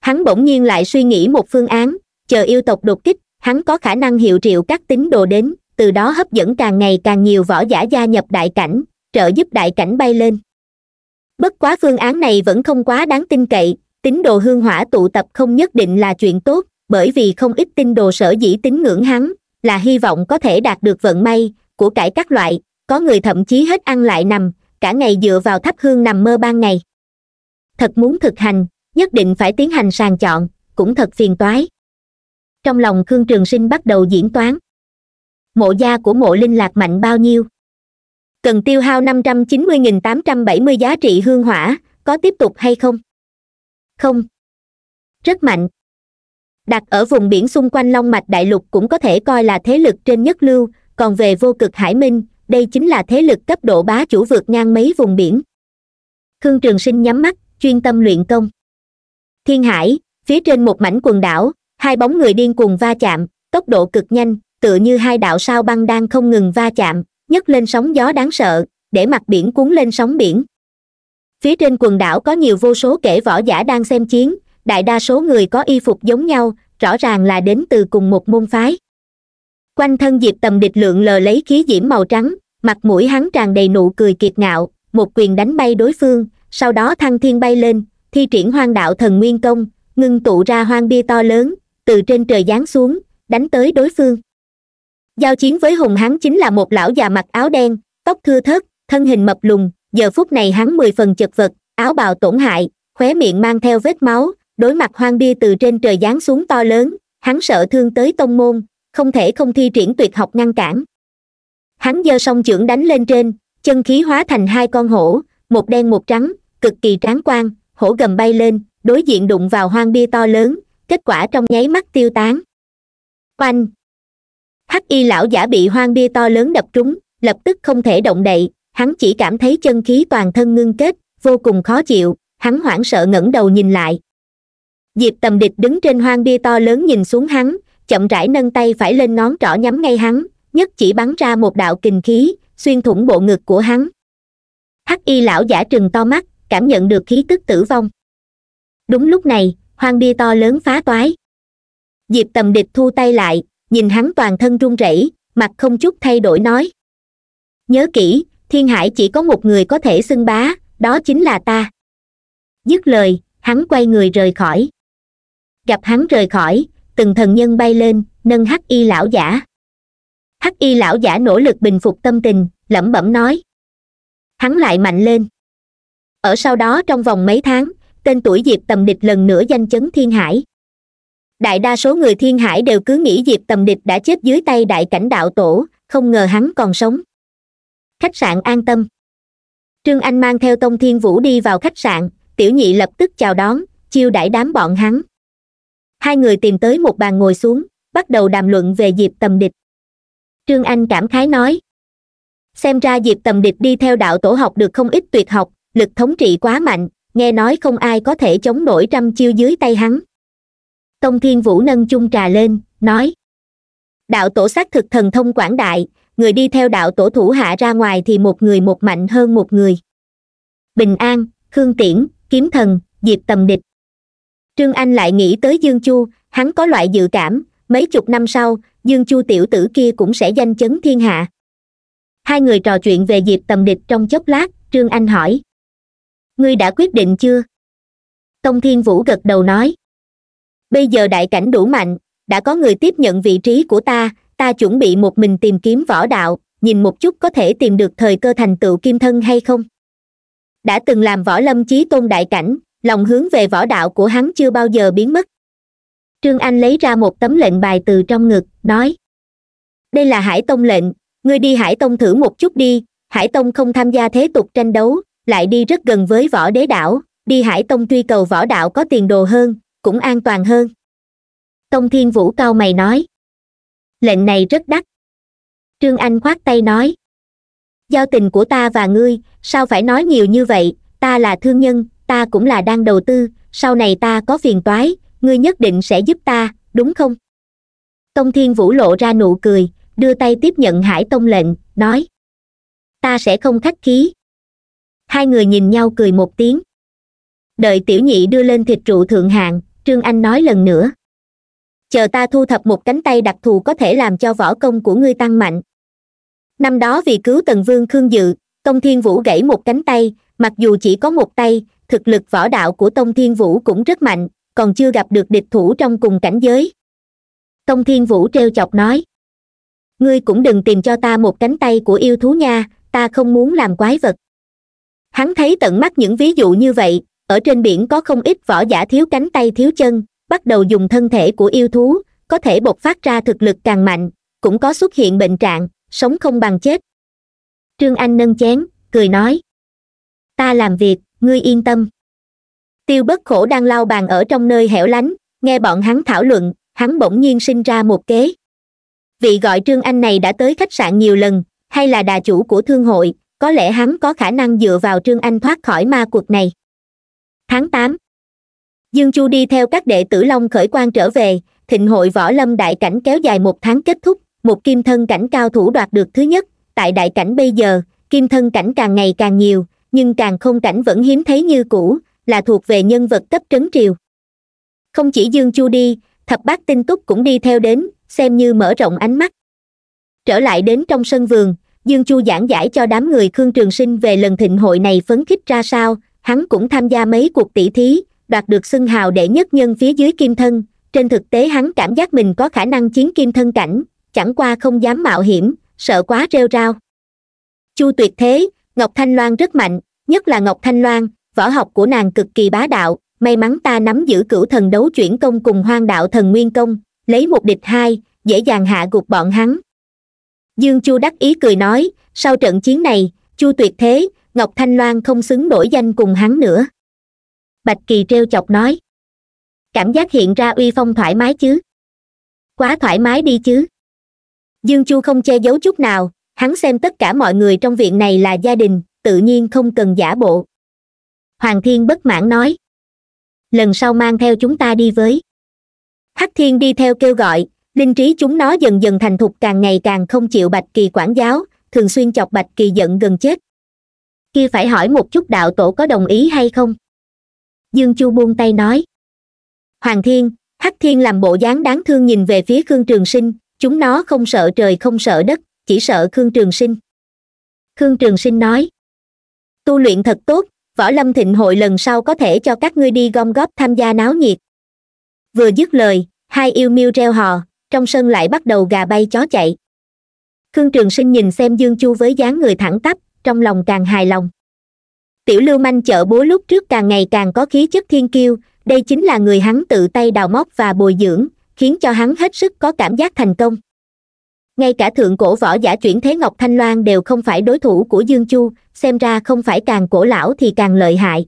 hắn bỗng nhiên lại suy nghĩ một phương án chờ yêu tộc đột kích hắn có khả năng hiệu triệu các tín đồ đến từ đó hấp dẫn càng ngày càng nhiều võ giả gia nhập đại cảnh trợ giúp đại cảnh bay lên bất quá phương án này vẫn không quá đáng tin cậy tín đồ hương hỏa tụ tập không nhất định là chuyện tốt bởi vì không ít tín đồ sở dĩ tín ngưỡng hắn là hy vọng có thể đạt được vận may của cải các loại có người thậm chí hết ăn lại nằm cả ngày dựa vào thắp hương nằm mơ ban ngày thật muốn thực hành nhất định phải tiến hành sàng chọn cũng thật phiền toái trong lòng khương trường sinh bắt đầu diễn toán mộ gia của mộ linh lạc mạnh bao nhiêu cần tiêu hao năm trăm chín mươi nghìn tám trăm bảy mươi giá trị hương hỏa có tiếp tục hay không không rất mạnh đặt ở vùng biển xung quanh long mạch đại lục cũng có thể coi là thế lực trên nhất lưu còn về vô cực hải minh đây chính là thế lực cấp độ bá chủ vượt ngang mấy vùng biển khương trường sinh nhắm mắt chuyên tâm luyện công thiên hải phía trên một mảnh quần đảo hai bóng người điên cuồng va chạm tốc độ cực nhanh tựa như hai đạo sao băng đang không ngừng va chạm nhấc lên sóng gió đáng sợ để mặt biển cuốn lên sóng biển phía trên quần đảo có nhiều vô số kẻ võ giả đang xem chiến đại đa số người có y phục giống nhau rõ ràng là đến từ cùng một môn phái quanh thân diệp tầm địch lượng lờ lấy khí diễm màu trắng mặt mũi hắn tràn đầy nụ cười kiệt ngạo một quyền đánh bay đối phương sau đó thăng thiên bay lên thi triển hoang đạo thần nguyên công ngưng tụ ra hoang bia to lớn từ trên trời giáng xuống đánh tới đối phương giao chiến với hùng hắn chính là một lão già mặc áo đen tóc thưa thớt thân hình mập lùn giờ phút này hắn mười phần chật vật áo bào tổn hại khóe miệng mang theo vết máu đối mặt hoang bia từ trên trời giáng xuống to lớn hắn sợ thương tới tông môn không thể không thi triển tuyệt học ngăn cản hắn giơ song trưởng đánh lên trên chân khí hóa thành hai con hổ một đen một trắng cực kỳ tráng quan hổ gầm bay lên đối diện đụng vào hoang bia to lớn kết quả trong nháy mắt tiêu tán oanh hắc y lão giả bị hoang bia to lớn đập trúng lập tức không thể động đậy hắn chỉ cảm thấy chân khí toàn thân ngưng kết vô cùng khó chịu hắn hoảng sợ ngẩng đầu nhìn lại diệp tầm địch đứng trên hoang bia to lớn nhìn xuống hắn chậm rãi nâng tay phải lên ngón trỏ nhắm ngay hắn nhất chỉ bắn ra một đạo kình khí xuyên thủng bộ ngực của hắn hắc y lão giả trừng to mắt cảm nhận được khí tức tử vong đúng lúc này hoang bia to lớn phá toái diệp tầm địch thu tay lại nhìn hắn toàn thân run rẩy mặt không chút thay đổi nói nhớ kỹ thiên hải chỉ có một người có thể xưng bá đó chính là ta dứt lời hắn quay người rời khỏi gặp hắn rời khỏi từng thần nhân bay lên nâng hắc y lão giả hắc y lão giả nỗ lực bình phục tâm tình lẩm bẩm nói hắn lại mạnh lên ở sau đó trong vòng mấy tháng tên tuổi diệp tầm địch lần nữa danh chấn thiên hải đại đa số người thiên hải đều cứ nghĩ diệp tầm địch đã chết dưới tay đại cảnh đạo tổ không ngờ hắn còn sống khách sạn an tâm trương anh mang theo tông thiên vũ đi vào khách sạn tiểu nhị lập tức chào đón chiêu đãi đám bọn hắn hai người tìm tới một bàn ngồi xuống bắt đầu đàm luận về diệp tầm địch trương anh cảm khái nói xem ra diệp tầm địch đi theo đạo tổ học được không ít tuyệt học lực thống trị quá mạnh nghe nói không ai có thể chống nổi trăm chiêu dưới tay hắn tông thiên vũ nâng chung trà lên nói đạo tổ xác thực thần thông quảng đại người đi theo đạo tổ thủ hạ ra ngoài thì một người một mạnh hơn một người bình an khương tiễn kiếm thần diệp tầm địch trương anh lại nghĩ tới dương chu hắn có loại dự cảm mấy chục năm sau dương chu tiểu tử kia cũng sẽ danh chấn thiên hạ hai người trò chuyện về diệp tầm địch trong chốc lát trương anh hỏi ngươi đã quyết định chưa tông thiên vũ gật đầu nói bây giờ đại cảnh đủ mạnh đã có người tiếp nhận vị trí của ta ta chuẩn bị một mình tìm kiếm võ đạo nhìn một chút có thể tìm được thời cơ thành tựu kim thân hay không đã từng làm võ lâm chí tôn đại cảnh lòng hướng về võ đạo của hắn chưa bao giờ biến mất trương anh lấy ra một tấm lệnh bài từ trong ngực nói đây là hải tông lệnh ngươi đi hải tông thử một chút đi hải tông không tham gia thế tục tranh đấu lại đi rất gần với võ đế đảo đi hải tông truy cầu võ đạo có tiền đồ hơn cũng an toàn hơn tông thiên vũ cao mày nói lệnh này rất đắt trương anh khoát tay nói giao tình của ta và ngươi sao phải nói nhiều như vậy ta là thương nhân ta cũng là đang đầu tư sau này ta có phiền toái ngươi nhất định sẽ giúp ta đúng không tông thiên vũ lộ ra nụ cười đưa tay tiếp nhận hải tông lệnh nói ta sẽ không khách khí hai người nhìn nhau cười một tiếng đợi tiểu nhị đưa lên thịt trụ thượng hạng trương anh nói lần nữa chờ ta thu thập một cánh tay đặc thù có thể làm cho võ công của ngươi tăng mạnh năm đó vì cứu tần vương khương dự tông thiên vũ gãy một cánh tay mặc dù chỉ có một tay thực lực võ đạo của tông thiên vũ cũng rất mạnh còn chưa gặp được địch thủ trong cùng cảnh giới tông thiên vũ treo chọc nói ngươi cũng đừng tìm cho ta một cánh tay của yêu thú nha ta không muốn làm quái vật hắn thấy tận mắt những ví dụ như vậy ở trên biển có không ít võ giả thiếu cánh tay thiếu chân bắt đầu dùng thân thể của yêu thú có thể bộc phát ra thực lực càng mạnh cũng có xuất hiện bệnh trạng sống không bằng chết trương anh nâng chén cười nói ta làm việc ngươi yên tâm tiêu bất khổ đang lau bàn ở trong nơi hẻo lánh nghe bọn hắn thảo luận hắn bỗng nhiên sinh ra một kế vị gọi trương anh này đã tới khách sạn nhiều lần hay là đà chủ của thương hội có lẽ hắn có khả năng dựa vào trương anh thoát khỏi ma cuộc này tháng tám dương chu đi theo các đệ tử long khởi quan trở về thịnh hội võ lâm đại cảnh kéo dài một tháng kết thúc một kim thân cảnh cao thủ đoạt được thứ nhất tại đại cảnh bây giờ kim thân cảnh càng ngày càng nhiều nhưng càng không cảnh vẫn hiếm thấy như cũ là thuộc về nhân vật cấp trấn triều không chỉ dương chu đi thập bát tinh túc cũng đi theo đến xem như mở rộng ánh mắt trở lại đến trong sân vườn dương chu giảng giải cho đám người khương trường sinh về lần thịnh hội này phấn khích ra sao hắn cũng tham gia mấy cuộc tỷ thí đoạt được xưng hào đệ nhất nhân phía dưới kim thân trên thực tế hắn cảm giác mình có khả năng chiến kim thân cảnh chẳng qua không dám mạo hiểm sợ quá rêu rao chu tuyệt thế ngọc thanh loan rất mạnh nhất là ngọc thanh loan võ học của nàng cực kỳ bá đạo may mắn ta nắm giữ cửu thần đấu chuyển công cùng hoang đạo thần nguyên công lấy một địch hai dễ dàng hạ gục bọn hắn dương chu đắc ý cười nói sau trận chiến này chu tuyệt thế ngọc thanh loan không xứng đổi danh cùng hắn nữa bạch kỳ t chọc nói cảm giác hiện ra uy phong thoải mái chứ quá thoải mái đi chứ dương chu không che giấu chút nào hắn xem tất cả mọi người trong viện này là gia đình tự nhiên không cần giả bộ hoàng thiên bất mãn nói lần sau mang theo chúng ta đi với hắc thiên đi theo kêu gọi linh trí chúng nó dần dần thành thục càng ngày càng không chịu bạch kỳ quản giáo thường xuyên chọc bạch kỳ giận gần chết kia phải hỏi một chút đạo tổ có đồng ý hay không dương chu buông tay nói hoàng thiên hắc thiên làm bộ dáng đáng thương nhìn về phía khương trường sinh chúng nó không sợ trời không sợ đất chỉ sợ khương trường sinh khương trường sinh nói tu luyện thật tốt võ lâm thịnh hội lần sau có thể cho các ngươi đi gom góp tham gia náo nhiệt vừa dứt lời hai yêu miêu reo hò trong sân lại bắt đầu gà bay chó chạy khương trường sinh nhìn xem dương chu với dáng người thẳng tắp trong lòng càng hài lòng tiểu lưu manh chợ búa lúc trước càng ngày càng có khí chất thiên kiêu đây chính là người hắn tự tay đào móc và bồi dưỡng khiến cho hắn hết sức có cảm giác thành công ngay cả thượng cổ võ giả chuyển thế ngọc thanh loan đều không phải đối thủ của dương chu xem ra không phải càng cổ lão thì càng lợi hại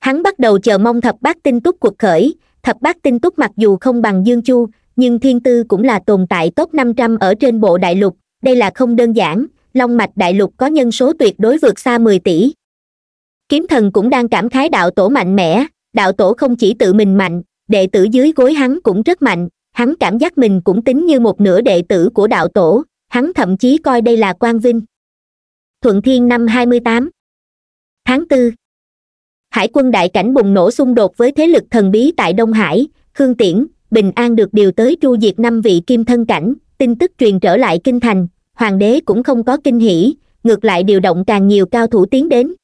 hắn bắt đầu chờ mong thập bát tinh túc cuộc khởi thập bát tinh túc mặc dù không bằng dương chu nhưng thiên tư cũng là tồn tại top 500 ở trên bộ đại lục đây là không đơn giản long mạch đại lục có nhân số tuyệt đối vượt xa mười tỷ kiếm thần cũng đang cảm khái đạo tổ mạnh mẽ đạo tổ không chỉ tự mình mạnh đệ tử dưới gối hắn cũng rất mạnh hắn cảm giác mình cũng tính như một nửa đệ tử của đạo tổ hắn thậm chí coi đây là quan vinh thuận thiên năm hai mươi tám tháng tư hải quân đại cảnh bùng nổ xung đột với thế lực thần bí tại đông hải khương tiễn bình an được điều tới tru diệt năm vị kim thân cảnh tin tức truyền trở lại kinh thành hoàng đế cũng không có kinh hỷ ngược lại điều động càng nhiều cao thủ tiến đến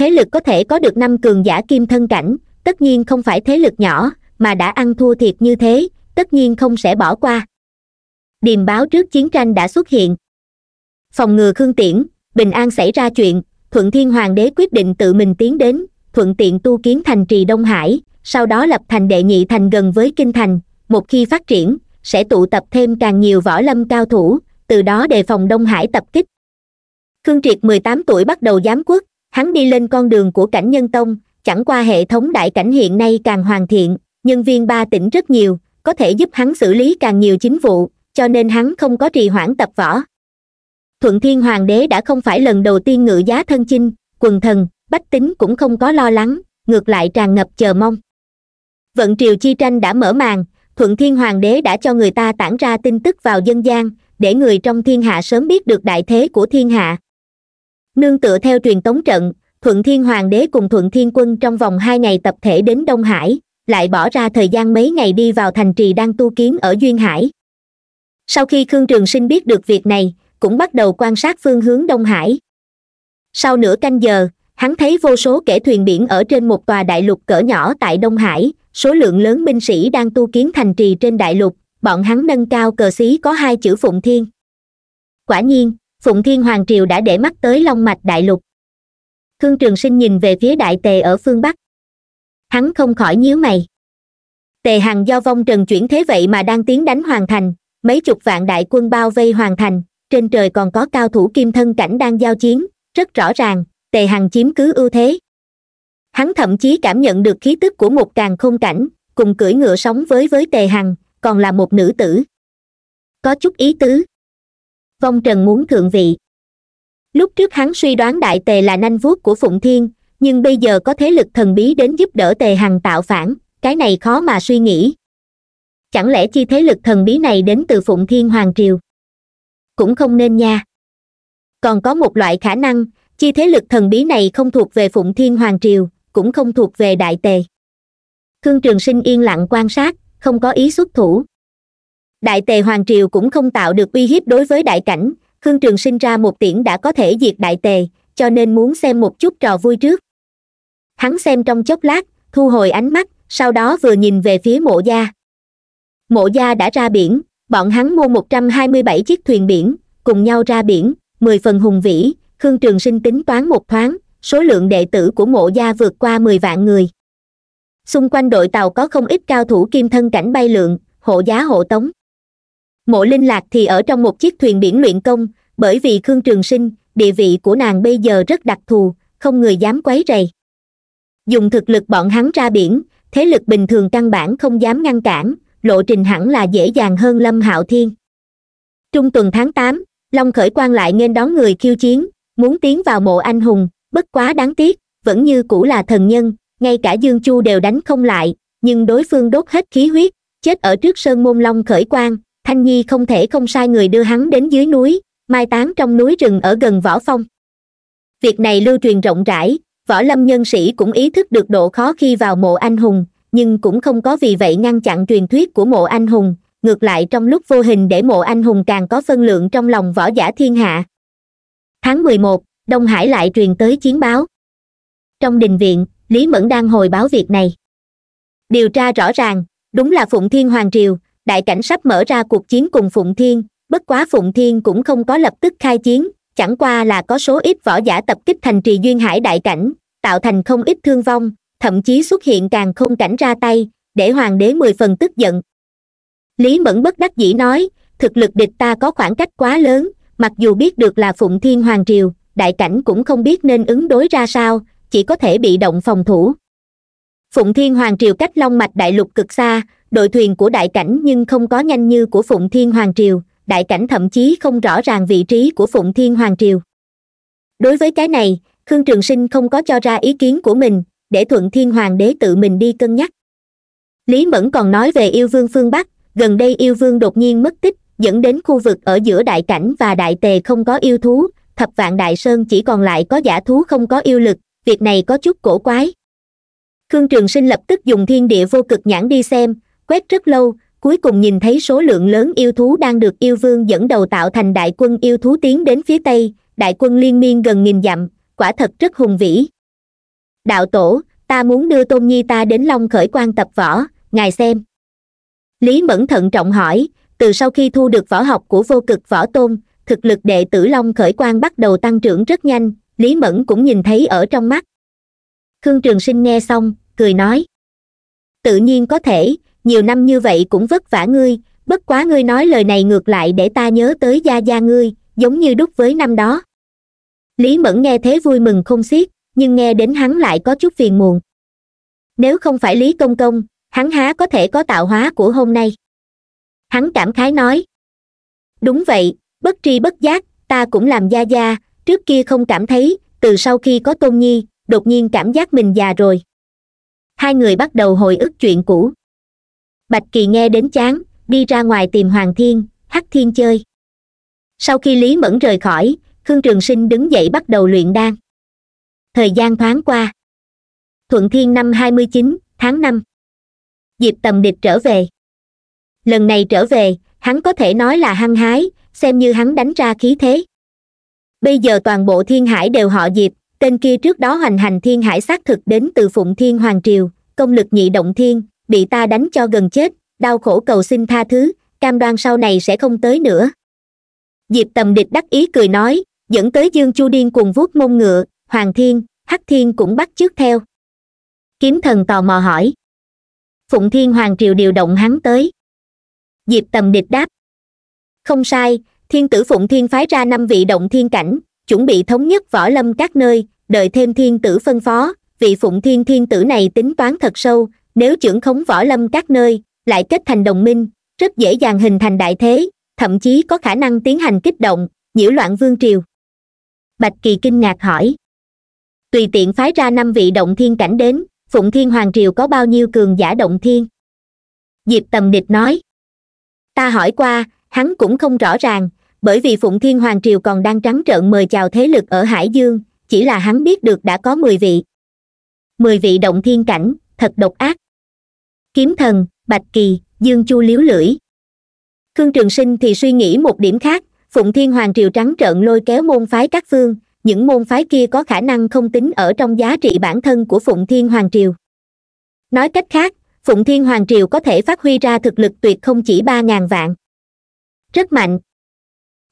thế lực có thể có được năm cường giả kim thân cảnh tất nhiên không phải thế lực nhỏ mà đã ăn thua thiệt như thế tất nhiên không sẽ bỏ qua điềm báo trước chiến tranh đã xuất hiện phòng ngừa khương tiễn bình an xảy ra chuyện thuận thiên hoàng đế quyết định tự mình tiến đến thuận tiện tu kiến thành trì đông hải sau đó lập thành đệ nhị thành gần với kinh thành một khi phát triển sẽ tụ tập thêm càng nhiều võ lâm cao thủ từ đó đề phòng đông hải tập kích khương triệt mười tám tuổi bắt đầu giám quốc hắn đi lên con đường của cảnh nhân tông chẳng qua hệ thống đại cảnh hiện nay càng hoàn thiện nhân viên ba tỉnh rất nhiều có thể giúp hắn xử lý càng nhiều chính vụ cho nên hắn không có trì hoãn tập võ thuận thiên hoàng đế đã không phải lần đầu tiên ngự giá thân chinh quần thần bách tính cũng không có lo lắng ngược lại tràn ngập chờ mong vận triều chi tranh đã mở màn thuận thiên hoàng đế đã cho người ta tản ra tin tức vào dân gian để người trong thiên hạ sớm biết được đại thế của thiên hạ nương tựa theo truyền tống trận thuận thiên hoàng đế cùng thuận thiên quân trong vòng hai ngày tập thể đến đông hải lại bỏ ra thời gian mấy ngày đi vào thành trì đang tu kiến ở duyên hải sau khi khương trường sinh biết được việc này cũng bắt đầu quan sát phương hướng đông hải sau nửa canh giờ hắn thấy vô số kẻ thuyền biển ở trên một tòa đại lục cỡ nhỏ tại đông hải số lượng lớn binh sĩ đang tu kiến thành trì trên đại lục bọn hắn nâng cao cờ xí có hai chữ phụng thiên quả nhiên phụng thiên hoàng triều đã để mắt tới long mạch đại lục khương trường sinh nhìn về phía đại tề ở phương bắc hắn không khỏi nhíu mày tề hằng do vong trần chuyển thế vậy mà đang tiến đánh hoàng thành mấy chục vạn đại quân bao vây hoàng thành trên trời còn có cao thủ kim thân cảnh đang giao chiến rất rõ ràng tề hằng chiếm cứ ưu thế hắn thậm chí cảm nhận được khí tức của một càng không cảnh cùng cưỡi ngựa sống với với tề hằng còn là một nữ tử có chút ý tứ vong trần muốn thượng vị lúc trước hắn suy đoán đại tề là nanh vuốt của phụng thiên nhưng bây giờ có thế lực thần bí đến giúp đỡ tề hằng tạo phản cái này khó mà suy nghĩ chẳng lẽ chi thế lực thần bí này đến từ phụng thiên hoàng triều cũng không nên nha còn có một loại khả năng chi thế lực thần bí này không thuộc về phụng thiên hoàng triều cũng không thuộc về đại tề khương trường sinh yên lặng quan sát không có ý xuất thủ đại tề hoàng triều cũng không tạo được uy hiếp đối với đại cảnh khương trường sinh ra một tiễn đã có thể diệt đại tề cho nên muốn xem một chút trò vui trước hắn xem trong chốc lát thu hồi ánh mắt sau đó vừa nhìn về phía mộ gia mộ gia đã ra biển bọn hắn mua một trăm hai mươi bảy chiếc thuyền biển cùng nhau ra biển mười phần hùng vĩ khương trường sinh tính toán một thoáng số lượng đệ tử của mộ gia vượt qua mười vạn người xung quanh đội tàu có không ít cao thủ kim thân cảnh bay lượn hộ giá hộ tống mộ linh lạc thì ở trong một chiếc thuyền biển luyện công bởi vì khương trường sinh địa vị của nàng bây giờ rất đặc thù không người dám quấy rầy dùng thực lực bọn hắn ra biển thế lực bình thường căn bản không dám ngăn cản lộ trình hẳn là dễ dàng hơn lâm hạo thiên trung tuần tháng tám long khởi quan lại nên đón người khiêu chiến muốn tiến vào mộ anh hùng bất quá đáng tiếc vẫn như cũ là thần nhân ngay cả dương chu đều đánh không lại nhưng đối phương đốt hết khí huyết chết ở trước sơn môn long khởi quan thanh nhi không thể không sai người đưa hắn đến dưới núi mai táng trong núi rừng ở gần võ phong việc này lưu truyền rộng rãi võ lâm nhân sĩ cũng ý thức được độ khó khi vào mộ anh hùng nhưng cũng không có vì vậy ngăn chặn truyền thuyết của mộ anh hùng ngược lại trong lúc vô hình để mộ anh hùng càng có phân lượng trong lòng võ giả thiên hạ tháng mười một đông hải lại truyền tới chiến báo trong đình viện lý mẫn đang hồi báo việc này điều tra rõ ràng đúng là phụng thiên hoàng triều đại cảnh sắp mở ra cuộc chiến cùng phụng thiên bất quá phụng thiên cũng không có lập tức khai chiến chẳng qua là có số ít võ giả tập kích thành trì duyên hải đại cảnh tạo thành không ít thương vong thậm chí xuất hiện càng không cảnh ra tay để hoàng đế mười phần tức giận lý mẫn bất đắc dĩ nói thực lực địch ta có khoảng cách quá lớn mặc dù biết được là phụng thiên hoàng triều đại cảnh cũng không biết nên ứng đối ra sao chỉ có thể bị động phòng thủ phụng thiên hoàng triều cách long mạch đại lục cực xa đội thuyền của đại cảnh nhưng không có nhanh như của phụng thiên hoàng triều đại cảnh thậm chí không rõ ràng vị trí của phụng thiên hoàng triều đối với cái này khương trường sinh không có cho ra ý kiến của mình để thuận thiên hoàng đế tự mình đi cân nhắc lý mẫn còn nói về yêu vương phương bắc gần đây yêu vương đột nhiên mất tích dẫn đến khu vực ở giữa đại cảnh và đại tề không có yêu thú thập vạn đại sơn chỉ còn lại có giả thú không có yêu lực việc này có chút cổ quái khương trường sinh lập tức dùng thiên địa vô cực nhãn đi xem quét rất lâu cuối cùng nhìn thấy số lượng lớn yêu thú đang được yêu vương dẫn đầu tạo thành đại quân yêu thú tiến đến phía tây đại quân liên miên gần nghìn dặm quả thật rất hùng vĩ đạo tổ ta muốn đưa tôn nhi ta đến long khởi quan tập võ ngài xem lý mẫn thận trọng hỏi từ sau khi thu được võ học của vô cực võ tôn thực lực đệ tử long khởi quan bắt đầu tăng trưởng rất nhanh lý mẫn cũng nhìn thấy ở trong mắt khương trường sinh nghe xong cười nói tự nhiên có thể nhiều năm như vậy cũng vất vả ngươi bất quá ngươi nói lời này ngược lại để ta nhớ tới gia gia ngươi giống như đúc với năm đó lý mẫn nghe thế vui mừng không xiết nhưng nghe đến hắn lại có chút phiền muộn nếu không phải lý công công hắn há có thể có tạo hóa của hôm nay hắn cảm khái nói đúng vậy bất tri bất giác ta cũng làm gia gia trước kia không cảm thấy từ sau khi có tôn nhi đột nhiên cảm giác mình già rồi hai người bắt đầu hồi ức chuyện cũ bạch kỳ nghe đến chán đi ra ngoài tìm hoàng thiên hắc thiên chơi sau khi lý mẫn rời khỏi khương trường sinh đứng dậy bắt đầu luyện đan thời gian thoáng qua thuận thiên năm hai mươi chín tháng năm diệp tầm địch trở về lần này trở về hắn có thể nói là hăng hái xem như hắn đánh ra khí thế bây giờ toàn bộ thiên hải đều họ diệp tên kia trước đó hoành hành thiên hải xác thực đến từ phụng thiên hoàng triều công lực nhị động thiên bị ta đánh cho gần chết đau khổ cầu xin tha thứ cam đoan sau này sẽ không tới nữa diệp tầm địch đắc ý cười nói dẫn tới dương chu điên cùng vuốt mông ngựa hoàng thiên hắc thiên cũng bắt trước theo kiếm thần tò mò hỏi phụng thiên hoàng triều điều động hắn tới diệp tầm địch đáp không sai thiên tử phụng thiên phái ra năm vị động thiên cảnh chuẩn bị thống nhất võ lâm các nơi đợi thêm thiên tử phân phó vị phụng thiên thiên tử này tính toán thật sâu nếu trưởng khống võ lâm các nơi lại kết thành đồng minh rất dễ dàng hình thành đại thế thậm chí có khả năng tiến hành kích động nhiễu loạn vương triều bạch kỳ kinh ngạc hỏi tùy tiện phái ra năm vị động thiên cảnh đến phụng thiên hoàng triều có bao nhiêu cường giả động thiên diệp tầm địch nói ta hỏi qua hắn cũng không rõ ràng bởi vì phụng thiên hoàng triều còn đang trắng trợn mời chào thế lực ở hải dương chỉ là hắn biết được đã có mười vị mười vị động thiên cảnh thật độc ác kiếm thần bạch kỳ dương chu liếu lưỡi khương trường sinh thì suy nghĩ một điểm khác phụng thiên hoàng triều trắng trợn lôi kéo môn phái các phương những môn phái kia có khả năng không tính ở trong giá trị bản thân của phụng thiên hoàng triều nói cách khác phụng thiên hoàng triều có thể phát huy ra thực lực tuyệt không chỉ ba ngàn vạn rất mạnh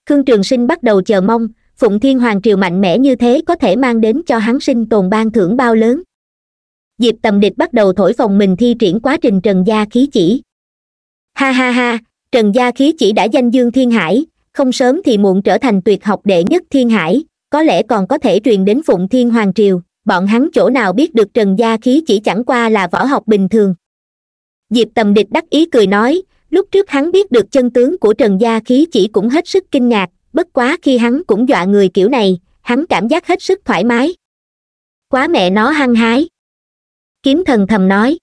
khương trường sinh bắt đầu chờ mong phụng thiên hoàng triều mạnh mẽ như thế có thể mang đến cho hắn sinh tồn ban thưởng bao lớn diệp tầm địch bắt đầu thổi phòng mình thi triển quá trình trần gia khí chỉ ha ha ha trần gia khí chỉ đã danh dương thiên hải không sớm thì muộn trở thành tuyệt học đệ nhất thiên hải có lẽ còn có thể truyền đến phụng thiên hoàng triều bọn hắn chỗ nào biết được trần gia khí chỉ chẳng qua là võ học bình thường diệp tầm địch đắc ý cười nói lúc trước hắn biết được chân tướng của trần gia khí chỉ cũng hết sức kinh ngạc bất quá khi hắn cũng dọa người kiểu này hắn cảm giác hết sức thoải mái quá mẹ nó hăng hái kiếm thần thầm nói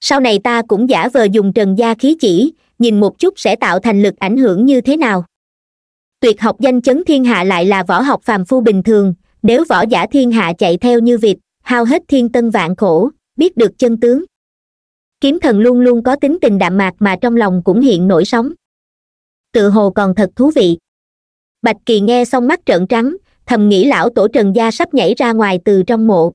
sau này ta cũng giả vờ dùng trần gia khí chỉ nhìn một chút sẽ tạo thành lực ảnh hưởng như thế nào tuyệt học danh chấn thiên hạ lại là võ học phàm phu bình thường nếu võ giả thiên hạ chạy theo như vịt hao hết thiên tân vạn khổ biết được chân tướng kiếm thần luôn luôn có tính tình đạm mạc mà trong lòng cũng hiện nổi sóng tự hồ còn thật thú vị bạch kỳ nghe xong mắt trợn trắng thầm nghĩ lão tổ trần gia sắp nhảy ra ngoài từ trong mộ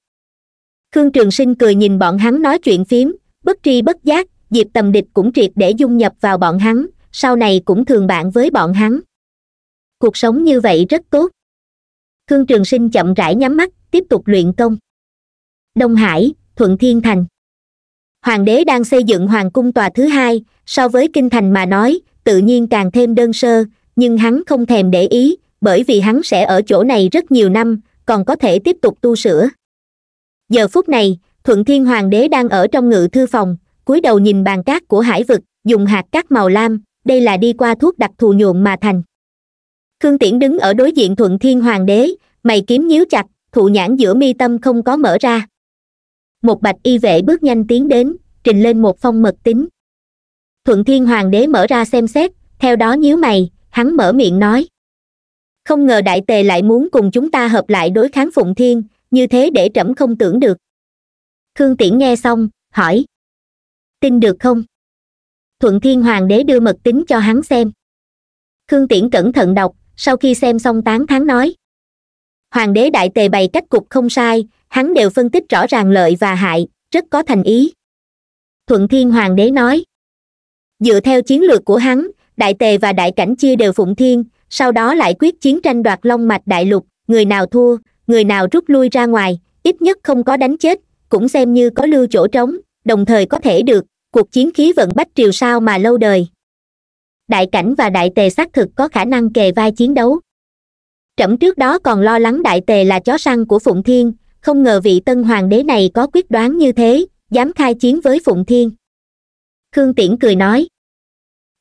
khương trường sinh cười nhìn bọn hắn nói chuyện phím bất tri bất giác diệp tầm địch cũng triệt để dung nhập vào bọn hắn sau này cũng thường bạn với bọn hắn cuộc sống như vậy rất tốt khương trường sinh chậm rãi nhắm mắt tiếp tục luyện công đông hải thuận thiên thành hoàng đế đang xây dựng hoàng cung tòa thứ hai so với kinh thành mà nói tự nhiên càng thêm đơn sơ nhưng hắn không thèm để ý bởi vì hắn sẽ ở chỗ này rất nhiều năm còn có thể tiếp tục tu sửa giờ phút này thuận thiên hoàng đế đang ở trong ngự thư phòng cúi đầu nhìn bàn cát của hải vực dùng hạt cát màu lam đây là đi qua thuốc đặc thù nhuộm mà thành khương tiễn đứng ở đối diện thuận thiên hoàng đế mày kiếm nhíu chặt thụ nhãn giữa mi tâm không có mở ra một bạch y vệ bước nhanh tiến đến trình lên một phong mật tín thuận thiên hoàng đế mở ra xem xét theo đó nhíu mày hắn mở miệng nói không ngờ đại tề lại muốn cùng chúng ta hợp lại đối kháng phụng thiên như thế để trẫm không tưởng được khương tiễn nghe xong hỏi tin được không thuận thiên hoàng đế đưa mật tín cho hắn xem khương tiễn cẩn thận đọc sau khi xem xong tán thán nói hoàng đế đại tề bày cách cục không sai hắn đều phân tích rõ ràng lợi và hại rất có thành ý thuận thiên hoàng đế nói dựa theo chiến lược của hắn đại tề và đại cảnh chia đều phụng thiên sau đó lại quyết chiến tranh đoạt long mạch đại lục người nào thua người nào rút lui ra ngoài ít nhất không có đánh chết cũng xem như có lưu chỗ trống đồng thời có thể được cuộc chiến khí vận bách triều sao mà lâu đời đại cảnh và đại tề xác thực có khả năng kề vai chiến đấu trẫm trước đó còn lo lắng đại tề là chó săn của phụng thiên không ngờ vị tân hoàng đế này có quyết đoán như thế dám khai chiến với phụng thiên khương tiễn cười nói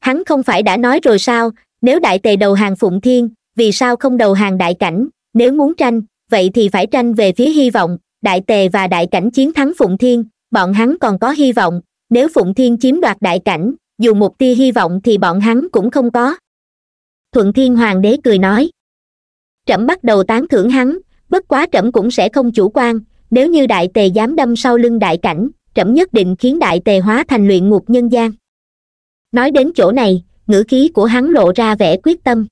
hắn không phải đã nói rồi sao nếu đại tề đầu hàng phụng thiên vì sao không đầu hàng đại cảnh nếu muốn tranh vậy thì phải tranh về phía hy vọng đại tề và đại cảnh chiến thắng phụng thiên bọn hắn còn có hy vọng nếu phụng thiên chiếm đoạt đại cảnh dù một tia hy vọng thì bọn hắn cũng không có thuận thiên hoàng đế cười nói trẫm bắt đầu tán thưởng hắn bất quá trẫm cũng sẽ không chủ quan nếu như đại tề dám đâm sau lưng đại cảnh trẫm nhất định khiến đại tề hóa thành luyện ngục nhân gian nói đến chỗ này ngữ khí của hắn lộ ra vẻ quyết tâm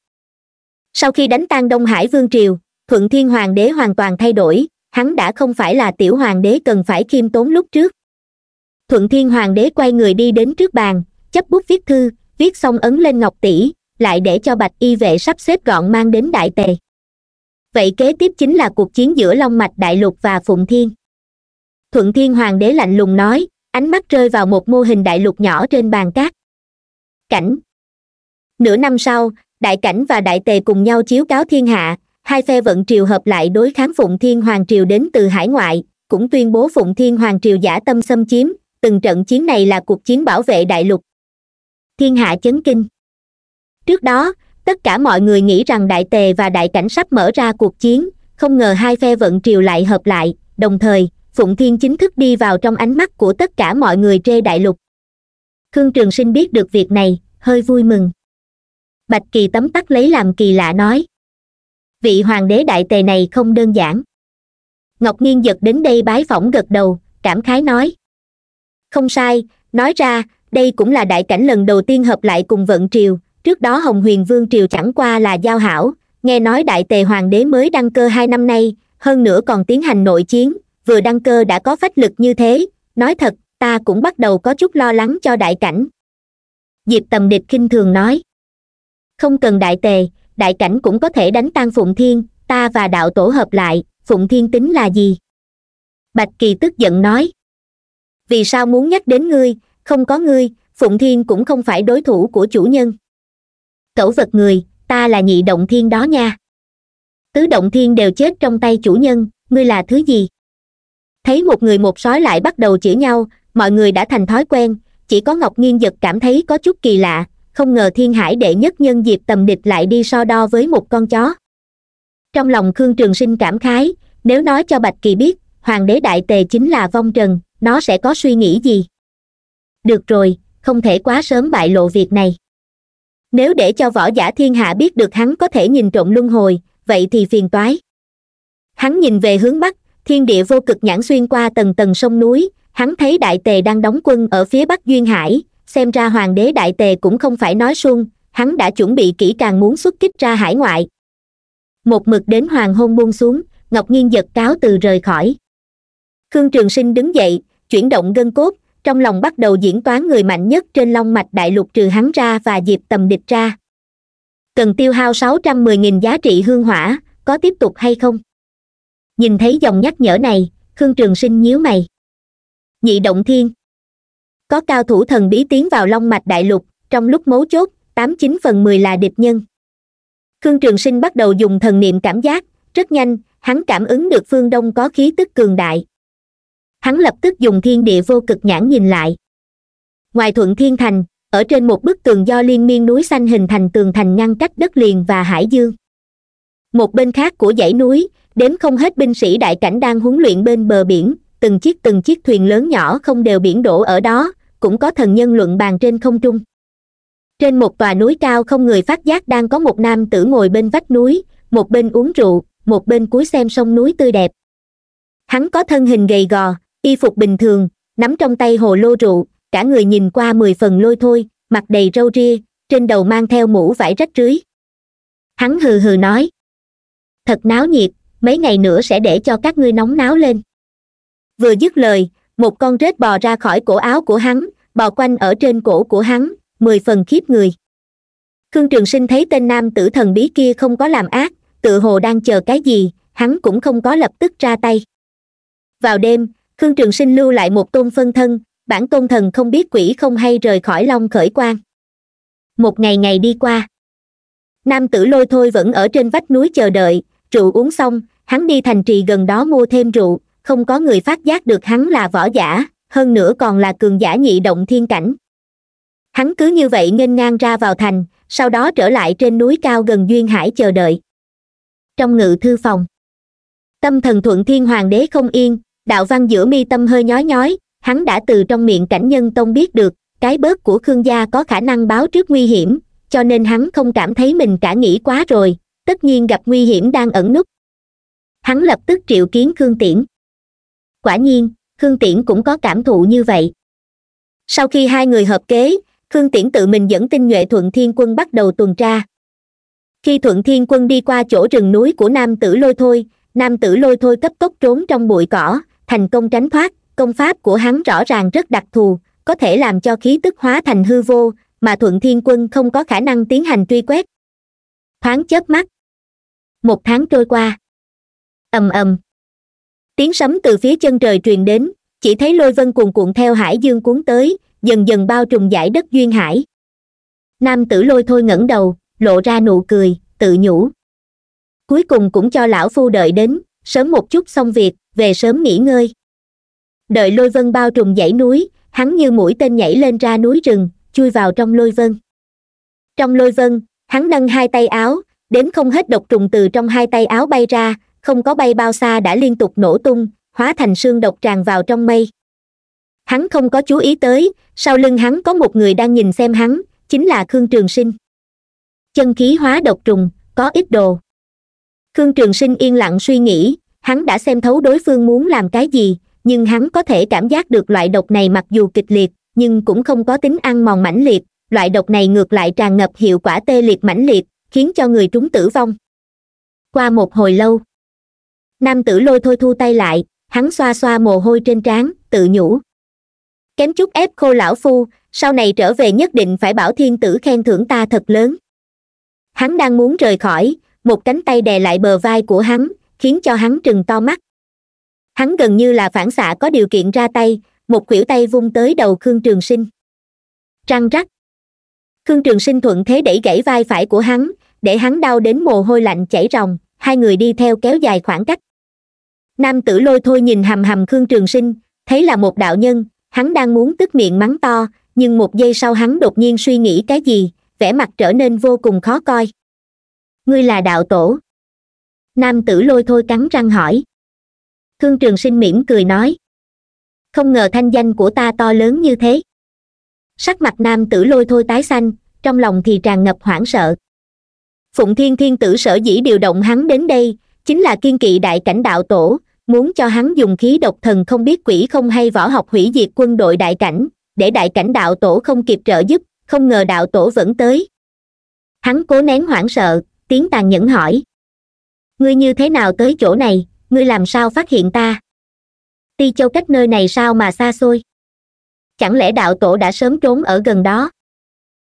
sau khi đánh tan đông hải vương triều thuận thiên hoàng đế hoàn toàn thay đổi hắn đã không phải là tiểu hoàng đế cần phải khiêm tốn lúc trước thuận thiên hoàng đế quay người đi đến trước bàn chấp bút viết thư viết xong ấn lên ngọc tỷ lại để cho bạch y vệ sắp xếp gọn mang đến đại tề vậy kế tiếp chính là cuộc chiến giữa long mạch đại lục và phụng thiên thuận thiên hoàng đế lạnh lùng nói ánh mắt rơi vào một mô hình đại lục nhỏ trên bàn cát cảnh nửa năm sau đại cảnh và đại tề cùng nhau chiếu cáo thiên hạ hai phe vận triều hợp lại đối kháng phụng thiên hoàng triều đến từ hải ngoại cũng tuyên bố phụng thiên hoàng triều giả tâm xâm chiếm từng trận chiến này là cuộc chiến bảo vệ đại lục thiên hạ chấn kinh trước đó tất cả mọi người nghĩ rằng đại tề và đại cảnh sắp mở ra cuộc chiến không ngờ hai phe vận triều lại hợp lại đồng thời phụng thiên chính thức đi vào trong ánh mắt của tất cả mọi người trên đại lục khương trường sinh biết được việc này hơi vui mừng bạch kỳ tấm tắc lấy làm kỳ lạ nói vị hoàng đế đại tề này không đơn giản ngọc nghiên giật đến đây bái phỏng gật đầu cảm khái nói không sai nói ra đây cũng là đại cảnh lần đầu tiên hợp lại cùng vận triều trước đó hồng huyền vương triều chẳng qua là giao hảo nghe nói đại tề hoàng đế mới đăng cơ hai năm nay hơn nữa còn tiến hành nội chiến vừa đăng cơ đã có phách lực như thế nói thật ta cũng bắt đầu có chút lo lắng cho đại cảnh diệp tầm địch khinh thường nói không cần đại tề đại cảnh cũng có thể đánh tan phụng thiên ta và đạo tổ hợp lại phụng thiên tính là gì bạch kỳ tức giận nói vì sao muốn nhắc đến ngươi không có ngươi phụng thiên cũng không phải đối thủ của chủ nhân cẩu vật người ta là nhị động thiên đó nha tứ động thiên đều chết trong tay chủ nhân ngươi là thứ gì thấy một người một sói lại bắt đầu chửi nhau mọi người đã thành thói quen chỉ có ngọc nghiên giật cảm thấy có chút kỳ lạ không ngờ thiên hải đệ nhất nhân dịp tầm địch lại đi so đo với một con chó trong lòng khương trường sinh cảm khái nếu nói cho bạch kỳ biết hoàng đế đại tề chính là vong trần nó sẽ có suy nghĩ gì được rồi không thể quá sớm bại lộ việc này nếu để cho võ giả thiên hạ biết được hắn có thể nhìn trộm luân hồi vậy thì phiền toái hắn nhìn về hướng bắc thiên địa vô cực nhãn xuyên qua tầng tầng sông núi hắn thấy đại tề đang đóng quân ở phía bắc duyên hải xem ra hoàng đế đại tề cũng không phải nói suông hắn đã chuẩn bị kỹ càng muốn xuất kích ra hải ngoại một mực đến hoàng hôn buông xuống ngọc nghiên giật cáo từ rời khỏi khương trường sinh đứng dậy chuyển động gân cốt trong lòng bắt đầu diễn toán người mạnh nhất trên long mạch đại lục trừ hắn ra và diệp tầm địch ra cần tiêu hao sáu trăm mười nghìn giá trị hương hỏa có tiếp tục hay không nhìn thấy dòng nhắc nhở này khương trường sinh nhíu mày nhị động thiên có cao thủ thần bí tiến vào long mạch đại lục trong lúc mấu chốt tám chín phần mười là địch nhân khương trường sinh bắt đầu dùng thần niệm cảm giác rất nhanh hắn cảm ứng được phương đông có khí tức cường đại hắn lập tức dùng thiên địa vô cực nhãn nhìn lại ngoài thuận thiên thành ở trên một bức tường do liên miên núi xanh hình thành tường thành ngăn cách đất liền và hải dương một bên khác của dãy núi đếm không hết binh sĩ đại cảnh đang huấn luyện bên bờ biển từng chiếc từng chiếc thuyền lớn nhỏ không đều biển đổ ở đó cũng có thần nhân luận bàn trên không trung trên một tòa núi cao không người phát giác đang có một nam tử ngồi bên vách núi một bên uống rượu một bên cúi xem sông núi tươi đẹp hắn có thân hình gầy gò y phục bình thường nắm trong tay hồ lô rượu cả người nhìn qua mười phần lôi thôi mặt đầy râu ria trên đầu mang theo mũ vải rách rưới hắn hừ hừ nói thật náo nhiệt mấy ngày nữa sẽ để cho các ngươi nóng náo lên vừa dứt lời một con rết bò ra khỏi cổ áo của hắn bò quanh ở trên cổ của hắn mười phần khiếp người khương trường sinh thấy tên nam tử thần bí kia không có làm ác tự hồ đang chờ cái gì hắn cũng không có lập tức ra tay vào đêm khương trường sinh lưu lại một tôn phân thân bản tôn thần không biết quỷ không hay rời khỏi long khởi quan một ngày ngày đi qua nam tử lôi thôi vẫn ở trên vách núi chờ đợi rượu uống xong hắn đi thành trì gần đó mua thêm rượu không có người phát giác được hắn là võ giả hơn nữa còn là cường giả nhị động thiên cảnh hắn cứ như vậy nghênh ngang ra vào thành sau đó trở lại trên núi cao gần duyên hải chờ đợi trong ngự thư phòng tâm thần thuận thiên hoàng đế không yên đạo văn giữa mi tâm hơi nhói nhói hắn đã từ trong miệng cảnh nhân tông biết được cái bớt của khương gia có khả năng báo trước nguy hiểm cho nên hắn không cảm thấy mình cả nghĩ quá rồi tất nhiên gặp nguy hiểm đang ẩn nút hắn lập tức triệu kiến khương tiễn quả nhiên khương tiễn cũng có cảm thụ như vậy sau khi hai người hợp kế khương tiễn tự mình dẫn tinh nhuệ thuận thiên quân bắt đầu tuần tra khi thuận thiên quân đi qua chỗ rừng núi của nam tử lôi thôi nam tử lôi thôi cấp tốc trốn trong bụi cỏ thành công tránh thoát công pháp của hắn rõ ràng rất đặc thù có thể làm cho khí tức hóa thành hư vô mà thuận thiên quân không có khả năng tiến hành truy quét thoáng chớp mắt một tháng trôi qua ầm ầm tiếng sấm từ phía chân trời truyền đến chỉ thấy lôi vân cuồn cuộn theo hải dương cuốn tới dần dần bao trùm giải đất duyên hải nam tử lôi thôi ngẩng đầu lộ ra nụ cười tự nhủ cuối cùng cũng cho lão phu đợi đến sớm một chút xong việc về sớm nghỉ ngơi đợi lôi vân bao trùm dãy núi hắn như mũi tên nhảy lên ra núi rừng chui vào trong lôi vân trong lôi vân hắn nâng hai tay áo đến không hết độc trùng từ trong hai tay áo bay ra không có bay bao xa đã liên tục nổ tung hóa thành sương độc tràn vào trong mây hắn không có chú ý tới sau lưng hắn có một người đang nhìn xem hắn chính là khương trường sinh chân khí hóa độc trùng có ít đồ khương trường sinh yên lặng suy nghĩ hắn đã xem thấu đối phương muốn làm cái gì nhưng hắn có thể cảm giác được loại độc này mặc dù kịch liệt nhưng cũng không có tính ăn mòn mãnh liệt loại độc này ngược lại tràn ngập hiệu quả tê liệt mãnh liệt khiến cho người trúng tử vong qua một hồi lâu nam tử lôi thôi thu tay lại hắn xoa xoa mồ hôi trên trán tự nhủ kém chút ép khô lão phu sau này trở về nhất định phải bảo thiên tử khen thưởng ta thật lớn hắn đang muốn rời khỏi một cánh tay đè lại bờ vai của hắn khiến cho hắn trừng to mắt hắn gần như là phản xạ có điều kiện ra tay một khuỷu tay vung tới đầu khương trường sinh trăng rắc khương trường sinh thuận thế đẩy gãy vai phải của hắn để hắn đau đến mồ hôi lạnh chảy ròng hai người đi theo kéo dài khoảng cách nam tử lôi thôi nhìn hầm hầm khương trường sinh thấy là một đạo nhân hắn đang muốn tức miệng mắng to nhưng một giây sau hắn đột nhiên suy nghĩ cái gì vẻ mặt trở nên vô cùng khó coi ngươi là đạo tổ nam tử lôi thôi cắn răng hỏi khương trường sinh mỉm cười nói không ngờ thanh danh của ta to lớn như thế sắc mặt nam tử lôi thôi tái xanh trong lòng thì tràn ngập hoảng sợ phụng thiên thiên tử sở dĩ điều động hắn đến đây chính là kiên kỵ đại cảnh đạo tổ muốn cho hắn dùng khí độc thần không biết quỷ không hay võ học hủy diệt quân đội đại cảnh để đại cảnh đạo tổ không kịp trợ giúp không ngờ đạo tổ vẫn tới hắn cố nén hoảng sợ tiếng tàn nhẫn hỏi ngươi như thế nào tới chỗ này ngươi làm sao phát hiện ta ti châu cách nơi này sao mà xa xôi chẳng lẽ đạo tổ đã sớm trốn ở gần đó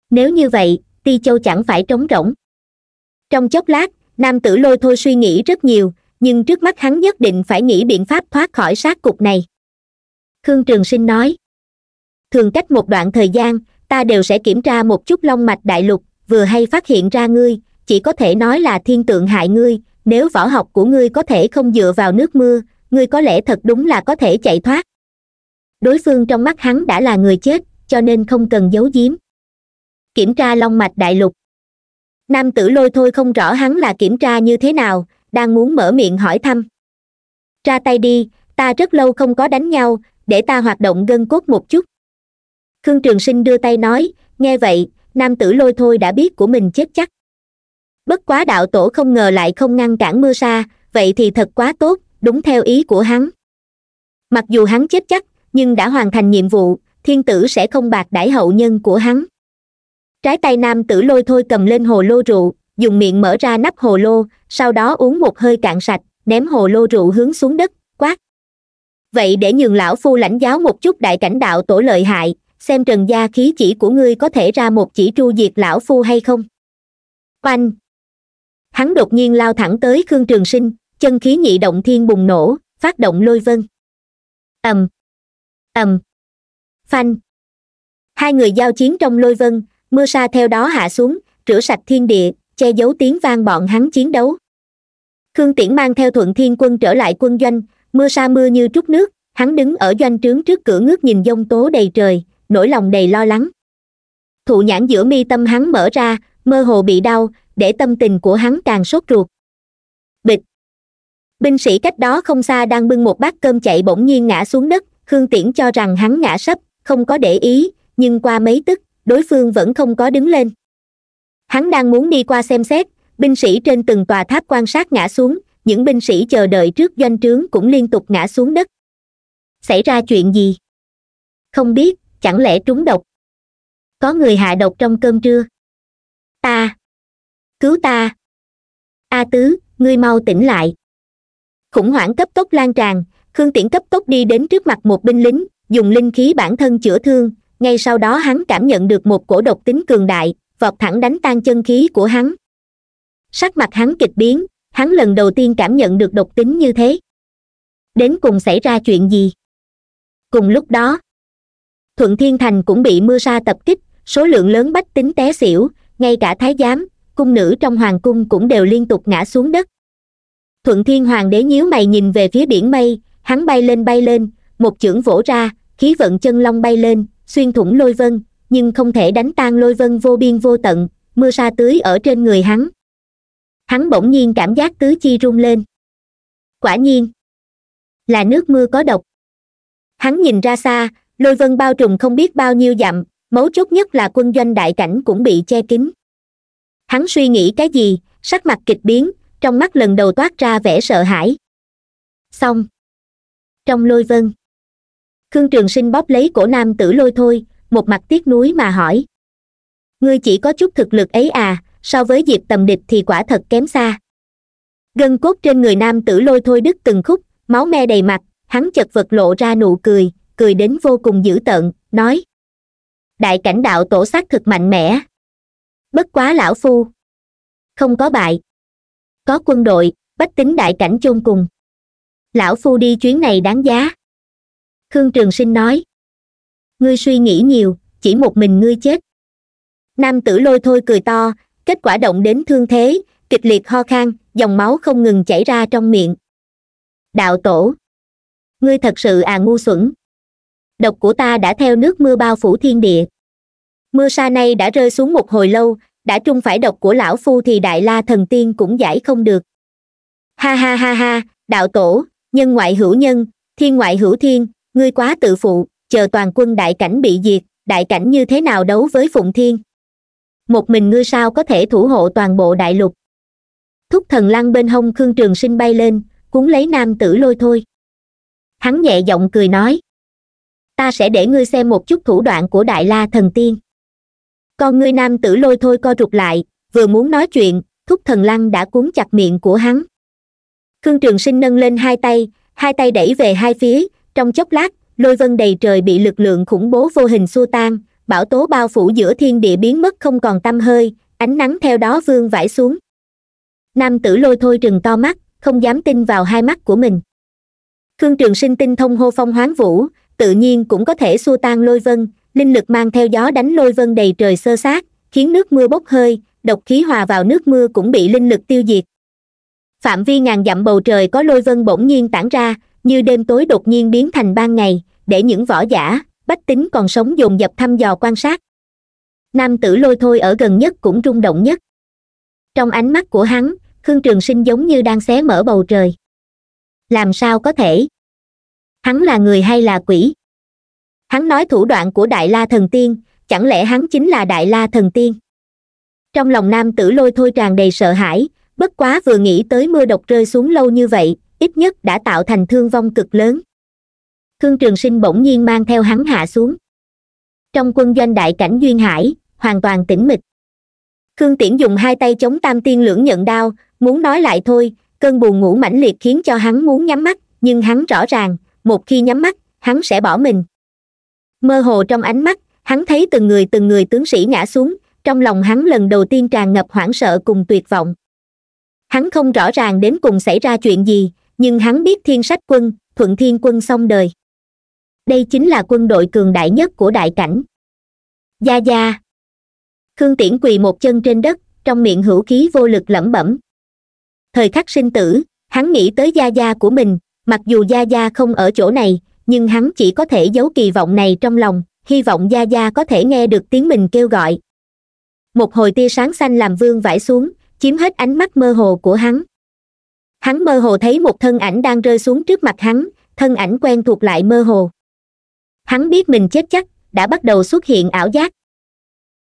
nếu như vậy ti châu chẳng phải trống rỗng trong chốc lát nam tử lôi thôi suy nghĩ rất nhiều nhưng trước mắt hắn nhất định phải nghĩ biện pháp thoát khỏi sát cục này khương trường sinh nói thường cách một đoạn thời gian ta đều sẽ kiểm tra một chút long mạch đại lục vừa hay phát hiện ra ngươi chỉ có thể nói là thiên tượng hại ngươi nếu võ học của ngươi có thể không dựa vào nước mưa ngươi có lẽ thật đúng là có thể chạy thoát đối phương trong mắt hắn đã là người chết cho nên không cần giấu giếm kiểm tra long mạch đại lục nam tử lôi thôi không rõ hắn là kiểm tra như thế nào đang muốn mở miệng hỏi thăm ra tay đi ta rất lâu không có đánh nhau để ta hoạt động gân cốt một chút khương trường sinh đưa tay nói nghe vậy nam tử lôi thôi đã biết của mình chết chắc bất quá đạo tổ không ngờ lại không ngăn cản mưa sa vậy thì thật quá tốt đúng theo ý của hắn mặc dù hắn chết chắc nhưng đã hoàn thành nhiệm vụ thiên tử sẽ không bạc đãi hậu nhân của hắn trái tay nam tử lôi thôi cầm lên hồ lô rượu dùng miệng mở ra nắp hồ lô sau đó uống một hơi cạn sạch ném hồ lô rượu hướng xuống đất quát vậy để nhường lão phu lãnh giáo một chút đại cảnh đạo tổ lợi hại xem trần gia khí chỉ của ngươi có thể ra một chỉ tru diệt lão phu hay không quanh hắn đột nhiên lao thẳng tới khương trường sinh chân khí nhị động thiên bùng nổ phát động lôi vân ầm ầm phanh hai người giao chiến trong lôi vân mưa sa theo đó hạ xuống rửa sạch thiên địa che giấu tiếng vang bọn hắn chiến đấu khương tiễn mang theo thuận thiên quân trở lại quân doanh mưa sa mưa như trút nước hắn đứng ở doanh trướng trước cửa ngước nhìn giông tố đầy trời nỗi lòng đầy lo lắng thụ nhãn giữa mi tâm hắn mở ra mơ hồ bị đau để tâm tình của hắn càng sốt ruột bịch binh sĩ cách đó không xa đang bưng một bát cơm chạy bỗng nhiên ngã xuống đất khương tiễn cho rằng hắn ngã sấp không có để ý nhưng qua mấy tức đối phương vẫn không có đứng lên hắn đang muốn đi qua xem xét binh sĩ trên từng tòa tháp quan sát ngã xuống những binh sĩ chờ đợi trước doanh trướng cũng liên tục ngã xuống đất xảy ra chuyện gì không biết chẳng lẽ trúng độc có người hạ độc trong cơm trưa ta cứu ta a tứ ngươi mau tỉnh lại khủng hoảng cấp tốc lan tràn khương tiễn cấp tốc đi đến trước mặt một binh lính dùng linh khí bản thân chữa thương ngay sau đó hắn cảm nhận được một cổ độc tính cường đại vọt thẳng đánh tan chân khí của hắn sắc mặt hắn kịch biến hắn lần đầu tiên cảm nhận được độc tính như thế đến cùng xảy ra chuyện gì cùng lúc đó thuận thiên thành cũng bị mưa sa tập kích số lượng lớn bách tính té xỉu ngay cả thái giám cung nữ trong hoàng cung cũng đều liên tục ngã xuống đất thuận thiên hoàng đế nhíu mày nhìn về phía biển mây hắn bay lên bay lên một chưởng vỗ ra khí vận chân long bay lên xuyên thủng lôi vân nhưng không thể đánh tan lôi vân vô biên vô tận mưa sa tưới ở trên người hắn hắn bỗng nhiên cảm giác tứ chi rung lên quả nhiên là nước mưa có độc hắn nhìn ra xa lôi vân bao trùm không biết bao nhiêu dặm mấu chốt nhất là quân doanh đại cảnh cũng bị che kín hắn suy nghĩ cái gì sắc mặt kịch biến trong mắt lần đầu toát ra vẻ sợ hãi xong trong lôi vân khương trường sinh bóp lấy cổ nam tử lôi thôi một mặt tiếc nuối mà hỏi ngươi chỉ có chút thực lực ấy à so với diệp tầm địch thì quả thật kém xa gân cốt trên người nam tử lôi thôi đứt từng khúc máu me đầy mặt hắn chật vật lộ ra nụ cười cười đến vô cùng dữ tợn nói đại cảnh đạo tổ xác thực mạnh mẽ bất quá lão phu không có bại có quân đội bách tính đại cảnh chôn cùng lão phu đi chuyến này đáng giá khương trường sinh nói ngươi suy nghĩ nhiều chỉ một mình ngươi chết nam tử lôi thôi cười to kết quả động đến thương thế kịch liệt ho khan dòng máu không ngừng chảy ra trong miệng đạo tổ ngươi thật sự à ngu xuẩn độc của ta đã theo nước mưa bao phủ thiên địa mưa sa nay đã rơi xuống một hồi lâu đã trung phải độc của lão phu thì đại la thần tiên cũng giải không được ha ha ha ha đạo tổ nhân ngoại hữu nhân thiên ngoại hữu thiên ngươi quá tự phụ chờ toàn quân đại cảnh bị diệt đại cảnh như thế nào đấu với phụng thiên một mình ngươi sao có thể thủ hộ toàn bộ đại lục thúc thần lăng bên hông khương trường sinh bay lên cuốn lấy nam tử lôi thôi hắn nhẹ giọng cười nói ta sẽ để ngươi xem một chút thủ đoạn của đại la thần tiên con ngươi nam tử lôi thôi co rụt lại vừa muốn nói chuyện thúc thần lăng đã cuốn chặt miệng của hắn khương trường sinh nâng lên hai tay hai tay đẩy về hai phía trong chốc lát lôi vân đầy trời bị lực lượng khủng bố vô hình xua tan bão tố bao phủ giữa thiên địa biến mất không còn t hơi ánh nắng theo đó vương vãi xuống nam tử lôi thôi trừng to mắt không dám tin vào hai mắt của mình khương trường sinh tinh thông hô phong hoán vũ tự nhiên cũng có thể xua tan lôi vân linh lực mang theo gió đánh lôi vân đầy trời sơ sát khiến nước mưa bốc hơi độc khí hòa vào nước mưa cũng bị linh lực tiêu diệt phạm vi ngàn dặm bầu trời có lôi vân bỗng nhiên tản ra như đêm tối đột nhiên biến thành ban ngày để những võ giả bách tính còn sống dồn dập thăm dò quan sát nam tử lôi thôi ở gần nhất cũng rung động nhất trong ánh mắt của hắn khương trường sinh giống như đang xé mở bầu trời làm sao có thể hắn là người hay là quỷ hắn nói thủ đoạn của đại la thần tiên chẳng lẽ hắn chính là đại la thần tiên trong lòng nam tử lôi thôi tràn đầy sợ hãi bất quá vừa nghĩ tới mưa độc rơi xuống lâu như vậy ít nhất đã tạo thành thương vong cực lớn thương trường sinh bỗng nhiên mang theo hắn hạ xuống trong quân doanh đại cảnh duyên hải hoàn toàn tĩnh mịch khương tiễn dùng hai tay chống tam tiên lưỡng nhận đao muốn nói lại thôi cơn buồn ngủ mãnh liệt khiến cho hắn muốn nhắm mắt nhưng hắn rõ ràng một khi nhắm mắt hắn sẽ bỏ mình mơ hồ trong ánh mắt hắn thấy từng người từng người tướng sĩ ngã xuống trong lòng hắn lần đầu tiên tràn ngập hoảng sợ cùng tuyệt vọng hắn không rõ ràng đến cùng xảy ra chuyện gì nhưng hắn biết thiên sách quân thuận thiên quân xong đời đây chính là quân đội cường đại nhất của đại cảnh gia gia khương tiễn quỳ một chân trên đất trong miệng hữu khí vô lực lẩm bẩm thời khắc sinh tử hắn nghĩ tới gia gia của mình mặc dù gia gia không ở chỗ này nhưng hắn chỉ có thể giấu kỳ vọng này trong lòng hy vọng gia gia có thể nghe được tiếng mình kêu gọi một hồi tia sáng xanh làm vương vãi xuống chiếm hết ánh mắt mơ hồ của hắn hắn mơ hồ thấy một thân ảnh đang rơi xuống trước mặt hắn thân ảnh quen thuộc lại mơ hồ hắn biết mình chết chắc đã bắt đầu xuất hiện ảo giác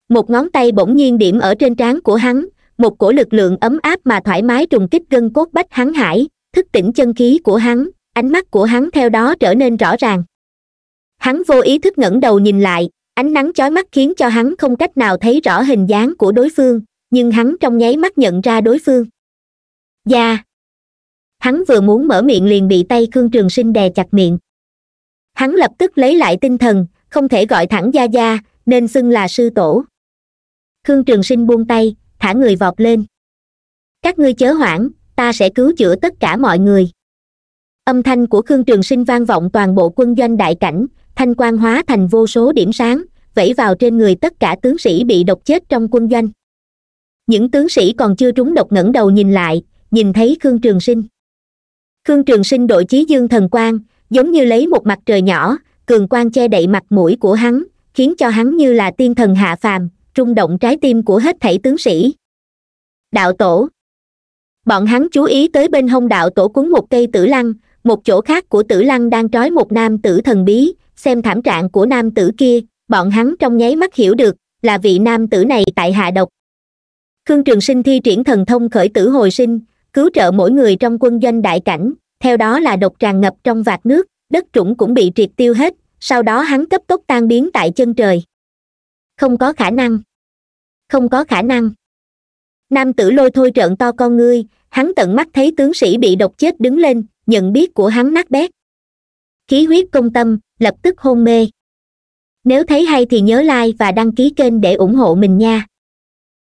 một ngón tay bỗng nhiên điểm ở trên trán của hắn một cổ lực lượng ấm áp mà thoải mái trùng kích gân cốt bách hắn hải thức tỉnh chân khí của hắn ánh mắt của hắn theo đó trở nên rõ ràng hắn vô ý thức ngẩng đầu nhìn lại ánh nắng chói mắt khiến cho hắn không cách nào thấy rõ hình dáng của đối phương nhưng hắn trong nháy mắt nhận ra đối phương Gia. Dạ. hắn vừa muốn mở miệng liền bị tay khương trường sinh đè chặt miệng hắn lập tức lấy lại tinh thần không thể gọi thẳng gia gia nên xưng là sư tổ khương trường sinh buông tay thả người vọt lên các ngươi chớ hoảng ta sẽ cứu chữa tất cả mọi người âm thanh của khương trường sinh vang vọng toàn bộ quân doanh đại cảnh thanh quan hóa thành vô số điểm sáng vẫy vào trên người tất cả tướng sĩ bị độc chết trong quân doanh những tướng sĩ còn chưa trúng độc ngẩng đầu nhìn lại nhìn thấy khương trường sinh khương trường sinh đội chí dương thần quang giống như lấy một mặt trời nhỏ cường quang che đậy mặt mũi của hắn khiến cho hắn như là tiên thần hạ phàm rung động trái tim của hết thảy tướng sĩ đạo tổ bọn hắn chú ý tới bên hông đạo tổ cuốn một cây tử lăng một chỗ khác của tử lăng đang trói một nam tử thần bí xem thảm trạng của nam tử kia bọn hắn trong nháy mắt hiểu được là vị nam tử này tại hạ độc khương trường sinh thi triển thần thông khởi tử hồi sinh cứu trợ mỗi người trong quân doanh đại cảnh theo đó là độc tràn ngập trong vạt nước đất trũng cũng bị triệt tiêu hết sau đó hắn cấp tốc tan biến tại chân trời không có khả năng không có khả năng nam tử lôi thôi trợn to con ngươi hắn tận mắt thấy tướng sĩ bị độc chết đứng lên nhận biết của hắn nát bét khí huyết công tâm lập tức hôn mê nếu thấy hay thì nhớ like và đăng ký kênh để ủng hộ mình nha